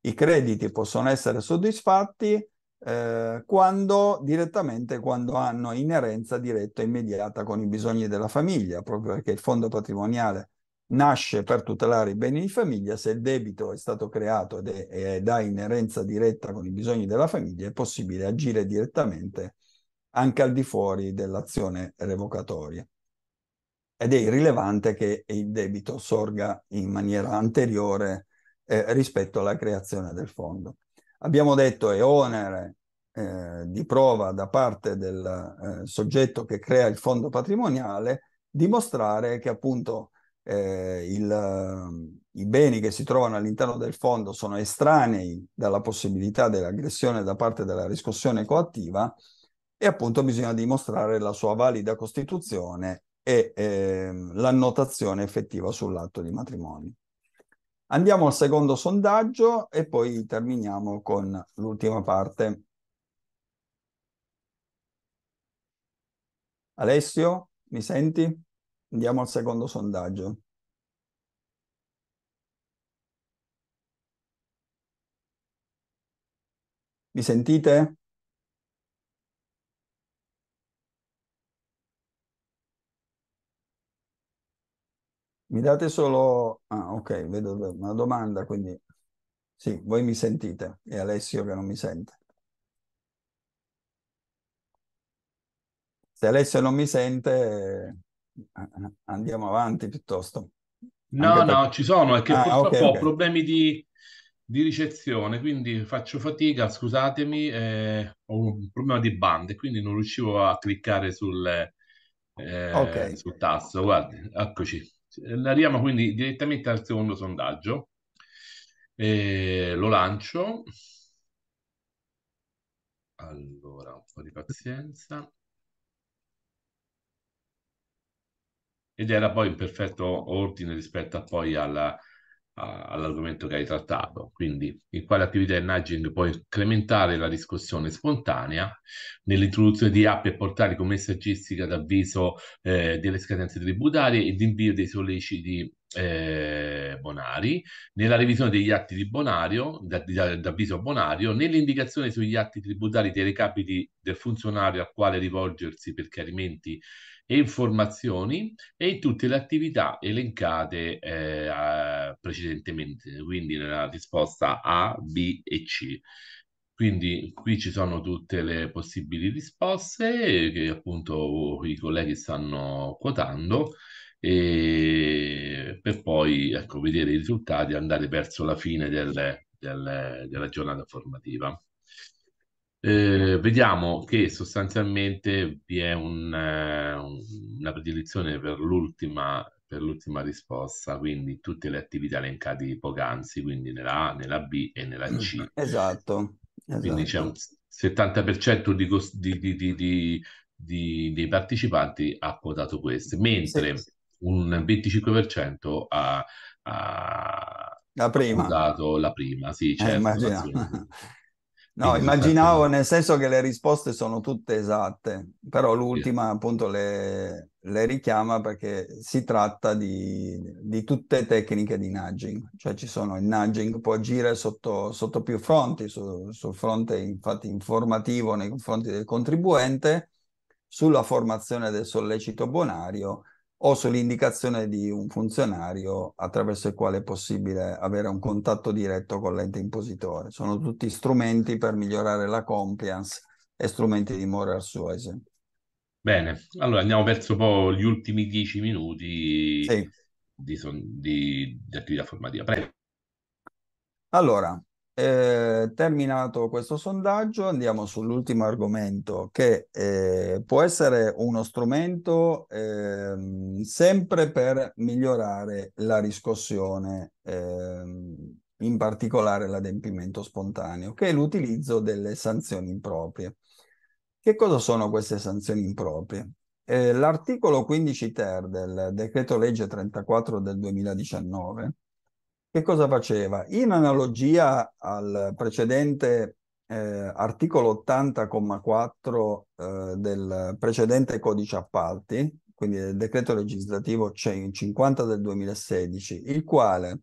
I crediti possono essere soddisfatti eh, quando direttamente quando hanno inerenza diretta e immediata con i bisogni della famiglia, proprio perché il fondo patrimoniale nasce per tutelare i beni di famiglia, se il debito è stato creato ed è, ed ha inerenza diretta con i bisogni della famiglia, è possibile agire direttamente anche al di fuori dell'azione revocatoria. Ed è irrilevante che il debito sorga in maniera anteriore eh, rispetto alla creazione del fondo. Abbiamo detto è onere eh, di prova da parte del eh, soggetto che crea il fondo patrimoniale dimostrare che appunto eh, il, i beni che si trovano all'interno del fondo sono estranei dalla possibilità dell'aggressione da parte della riscossione coattiva e appunto bisogna dimostrare la sua valida costituzione e eh, l'annotazione effettiva sull'atto di matrimonio. Andiamo al secondo sondaggio e poi terminiamo con l'ultima parte. Alessio, mi senti? Andiamo al secondo sondaggio. Mi sentite? Mi date solo... Ah, ok, vedo una domanda, quindi... Sì, voi mi sentite, è Alessio che non mi sente. Se Alessio non mi sente, andiamo avanti piuttosto. No, Anche no, per... ci sono, è che ah, purtroppo okay, ho okay. problemi di, di, ricezione, quindi faccio fatica, scusatemi, eh, ho un problema di bande, quindi non riuscivo a cliccare sul, eh, okay. sul tasto. Guardi, eccoci. Andiamo quindi direttamente al secondo sondaggio. Eh, lo lancio. Allora, un po' di pazienza. ed era poi in perfetto ordine rispetto poi alla, a, all'argomento che hai trattato, quindi in quale attività il nudging può incrementare la riscossione spontanea nell'introduzione di app e portali con messaggistica d'avviso eh, delle scadenze tributarie e di dei solleciti eh, bonari, nella revisione degli atti di bonario, da, da, bonario, nell'indicazione sugli atti tributari dei recapiti del funzionario al quale rivolgersi per chiarimenti e informazioni e in tutte le attività elencate eh, precedentemente, quindi nella risposta A, B e C. Quindi qui ci sono tutte le possibili risposte che appunto i colleghi stanno quotando e per poi ecco, vedere i risultati e andare verso la fine del, del, della giornata formativa. Eh, vediamo che sostanzialmente vi è un, eh, una predilezione per l'ultima, per l'ultima, risposta, quindi tutte le attività elencate poc'anzi, quindi nella A, nella B e nella C. Esatto. Quindi c'è esatto. un 70% di, cost- di, di, di, dei partecipanti ha quotato queste, mentre sì, sì. un 25% ha, ha, la prima. ha la prima. Sì, eh, certo, eh, No, esatto. immaginavo nel senso che le risposte sono tutte esatte, però l'ultima appunto le, le richiama perché si tratta di, di, tutte tecniche di nudging, cioè ci sono il nudging può agire sotto, sotto più fronti, su, sul fronte infatti informativo nei confronti del contribuente, sulla formazione del sollecito bonario o sull'indicazione di un funzionario attraverso il quale è possibile avere un contatto diretto con l'ente impositore. Sono tutti strumenti per migliorare la compliance e strumenti di moral suasion. Bene, allora andiamo verso un po' gli ultimi dieci minuti sì. di, di, di attività formativa. Prego. Allora, eh, terminato questo sondaggio, andiamo sull'ultimo argomento che eh, può essere uno strumento eh, sempre per migliorare la riscossione, ehm, in particolare l'adempimento spontaneo, che è l'utilizzo delle sanzioni improprie. Che cosa sono queste sanzioni improprie? Eh, l'articolo 15 ter del decreto legge 34 del 2019 che cosa faceva? In analogia al precedente eh, articolo 80,4 eh, del precedente codice appalti, quindi del decreto legislativo 50 cioè del 2016, il quale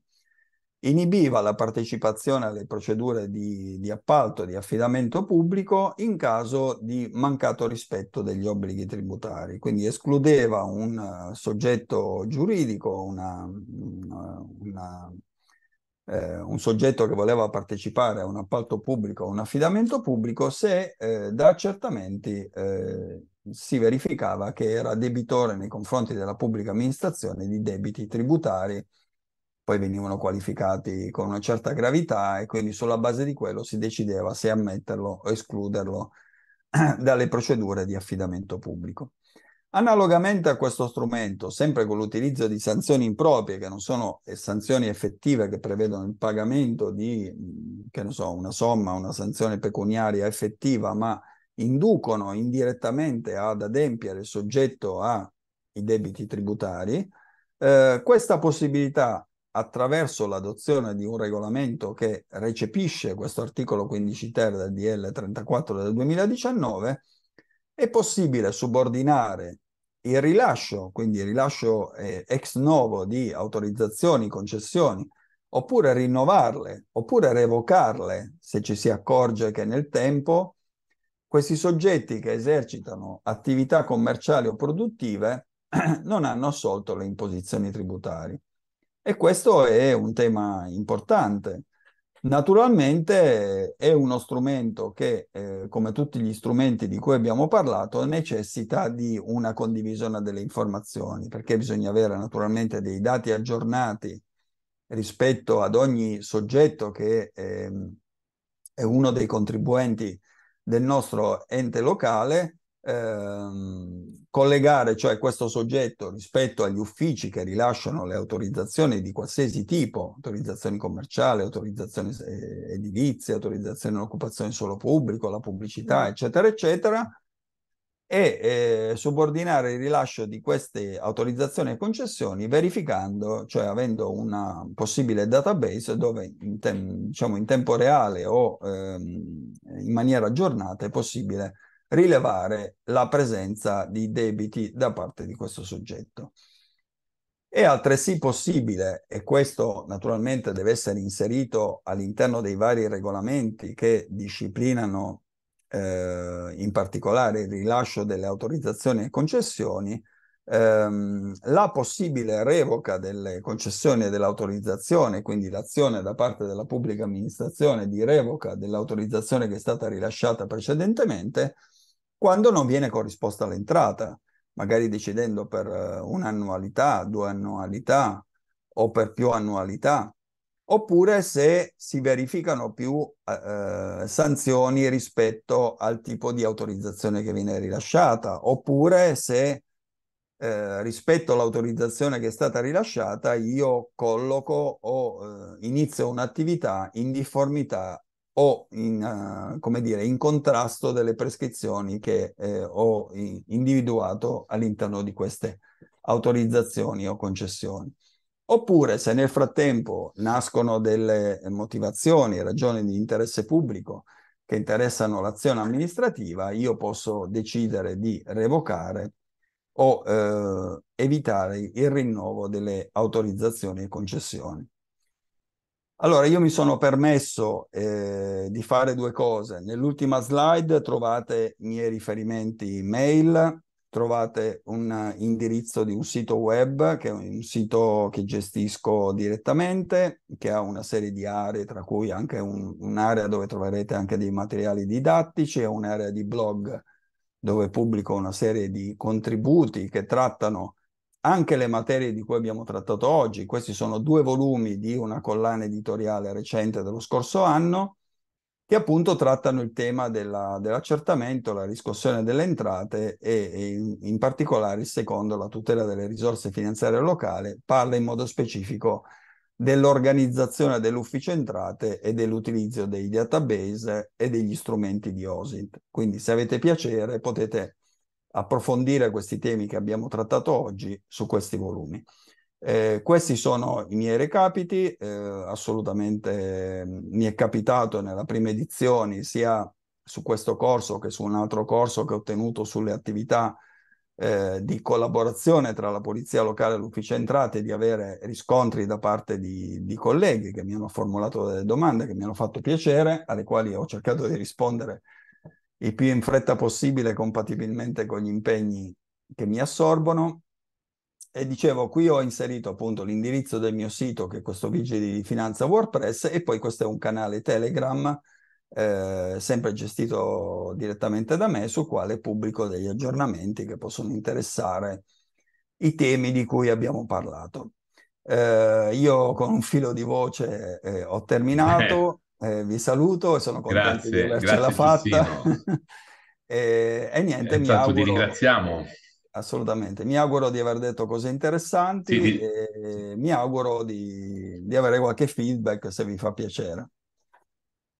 inibiva la partecipazione alle procedure di, di appalto, di affidamento pubblico in caso di mancato rispetto degli obblighi tributari, quindi escludeva un eh, soggetto giuridico, una, una eh, un soggetto che voleva partecipare a un appalto pubblico o un affidamento pubblico se eh, da accertamenti eh, si verificava che era debitore nei confronti della pubblica amministrazione di debiti tributari, poi venivano qualificati con una certa gravità e quindi sulla base di quello si decideva se ammetterlo o escluderlo dalle procedure di affidamento pubblico. Analogamente a questo strumento, sempre con l'utilizzo di sanzioni improprie, che non sono sanzioni effettive che prevedono il pagamento di, che ne so, una somma, una sanzione pecuniaria effettiva, ma inducono indirettamente ad adempiere il soggetto ai debiti tributari, eh, questa possibilità attraverso l'adozione di un regolamento che recepisce questo articolo 15 ter del DL 34 del 2019, è possibile subordinare il rilascio, quindi il rilascio eh, ex novo di autorizzazioni, concessioni, oppure rinnovarle, oppure revocarle se ci si accorge che nel tempo questi soggetti che esercitano attività commerciali o produttive non hanno assolto le imposizioni tributarie. E questo è un tema importante Naturalmente è uno strumento che, eh, come tutti gli strumenti di cui abbiamo parlato, necessita di una condivisione delle informazioni, perché bisogna avere naturalmente dei dati aggiornati rispetto ad ogni soggetto che eh, è uno dei contribuenti del nostro ente locale ehm, collegare cioè questo soggetto rispetto agli uffici che rilasciano le autorizzazioni di qualsiasi tipo, autorizzazioni commerciali, autorizzazioni eh, edilizie, autorizzazioni all'occupazione solo pubblico, la pubblicità, mm. eccetera, eccetera, e eh, subordinare il rilascio di queste autorizzazioni e concessioni verificando, cioè avendo una possibile database dove in, te- diciamo in tempo reale o ehm, in maniera aggiornata è possibile rilevare la presenza di debiti da parte di questo soggetto. È altresì possibile, e questo naturalmente deve essere inserito all'interno dei vari regolamenti che disciplinano eh, in particolare il rilascio delle autorizzazioni e concessioni, ehm, la possibile revoca delle concessioni e dell'autorizzazione, quindi l'azione da parte della pubblica amministrazione di revoca dell'autorizzazione che è stata rilasciata precedentemente, quando non viene corrisposta l'entrata, magari decidendo per eh, un'annualità, due annualità o per più annualità, oppure se si verificano più eh, eh, sanzioni rispetto al tipo di autorizzazione che viene rilasciata, oppure se eh, rispetto all'autorizzazione che è stata rilasciata io colloco o eh, inizio un'attività in difformità o in, uh, come dire, in contrasto delle prescrizioni che eh, ho individuato all'interno di queste autorizzazioni o concessioni. Oppure se nel frattempo nascono delle motivazioni, ragioni di interesse pubblico che interessano l'azione amministrativa, io posso decidere di revocare o eh, evitare il rinnovo delle autorizzazioni e concessioni. Allora, io mi sono permesso eh, di fare due cose. Nell'ultima slide trovate i miei riferimenti mail, trovate un indirizzo di un sito web, che è un sito che gestisco direttamente, che ha una serie di aree, tra cui anche un, un'area dove troverete anche dei materiali didattici e un'area di blog dove pubblico una serie di contributi che trattano anche le materie di cui abbiamo trattato oggi. Questi sono due volumi di una collana editoriale recente dello scorso anno che appunto trattano il tema della, dell'accertamento, la riscossione delle entrate e, e in, in, particolare il secondo, la tutela delle risorse finanziarie locali, parla in modo specifico dell'organizzazione dell'ufficio entrate e dell'utilizzo dei database e degli strumenti di OSINT. Quindi se avete piacere potete approfondire questi temi che abbiamo trattato oggi su questi volumi. Eh, questi sono i miei recapiti, eh, assolutamente mm, mi è capitato nella prima edizione sia su questo corso che su un altro corso che ho tenuto sulle attività eh, di collaborazione tra la Polizia Locale e l'Ufficio Entrate di avere riscontri da parte di, di colleghi che mi hanno formulato delle domande che mi hanno fatto piacere, alle quali ho cercato di rispondere il più in fretta possibile compatibilmente con gli impegni che mi assorbono. E dicevo, qui ho inserito appunto l'indirizzo del mio sito, che è questo Vigili di Finanza WordPress, e poi questo è un canale Telegram, eh, sempre gestito direttamente da me, sul quale pubblico degli aggiornamenti che possono interessare i temi di cui abbiamo parlato. Eh, io con un filo di voce eh, ho eh, terminato eh, vi saluto e sono contento grazie, di avercela fatta. e, e, niente, eh, mi auguro... Ti ringraziamo. Assolutamente, mi auguro di aver detto cose interessanti sì, sì. e mi auguro di, di avere qualche feedback se vi fa piacere.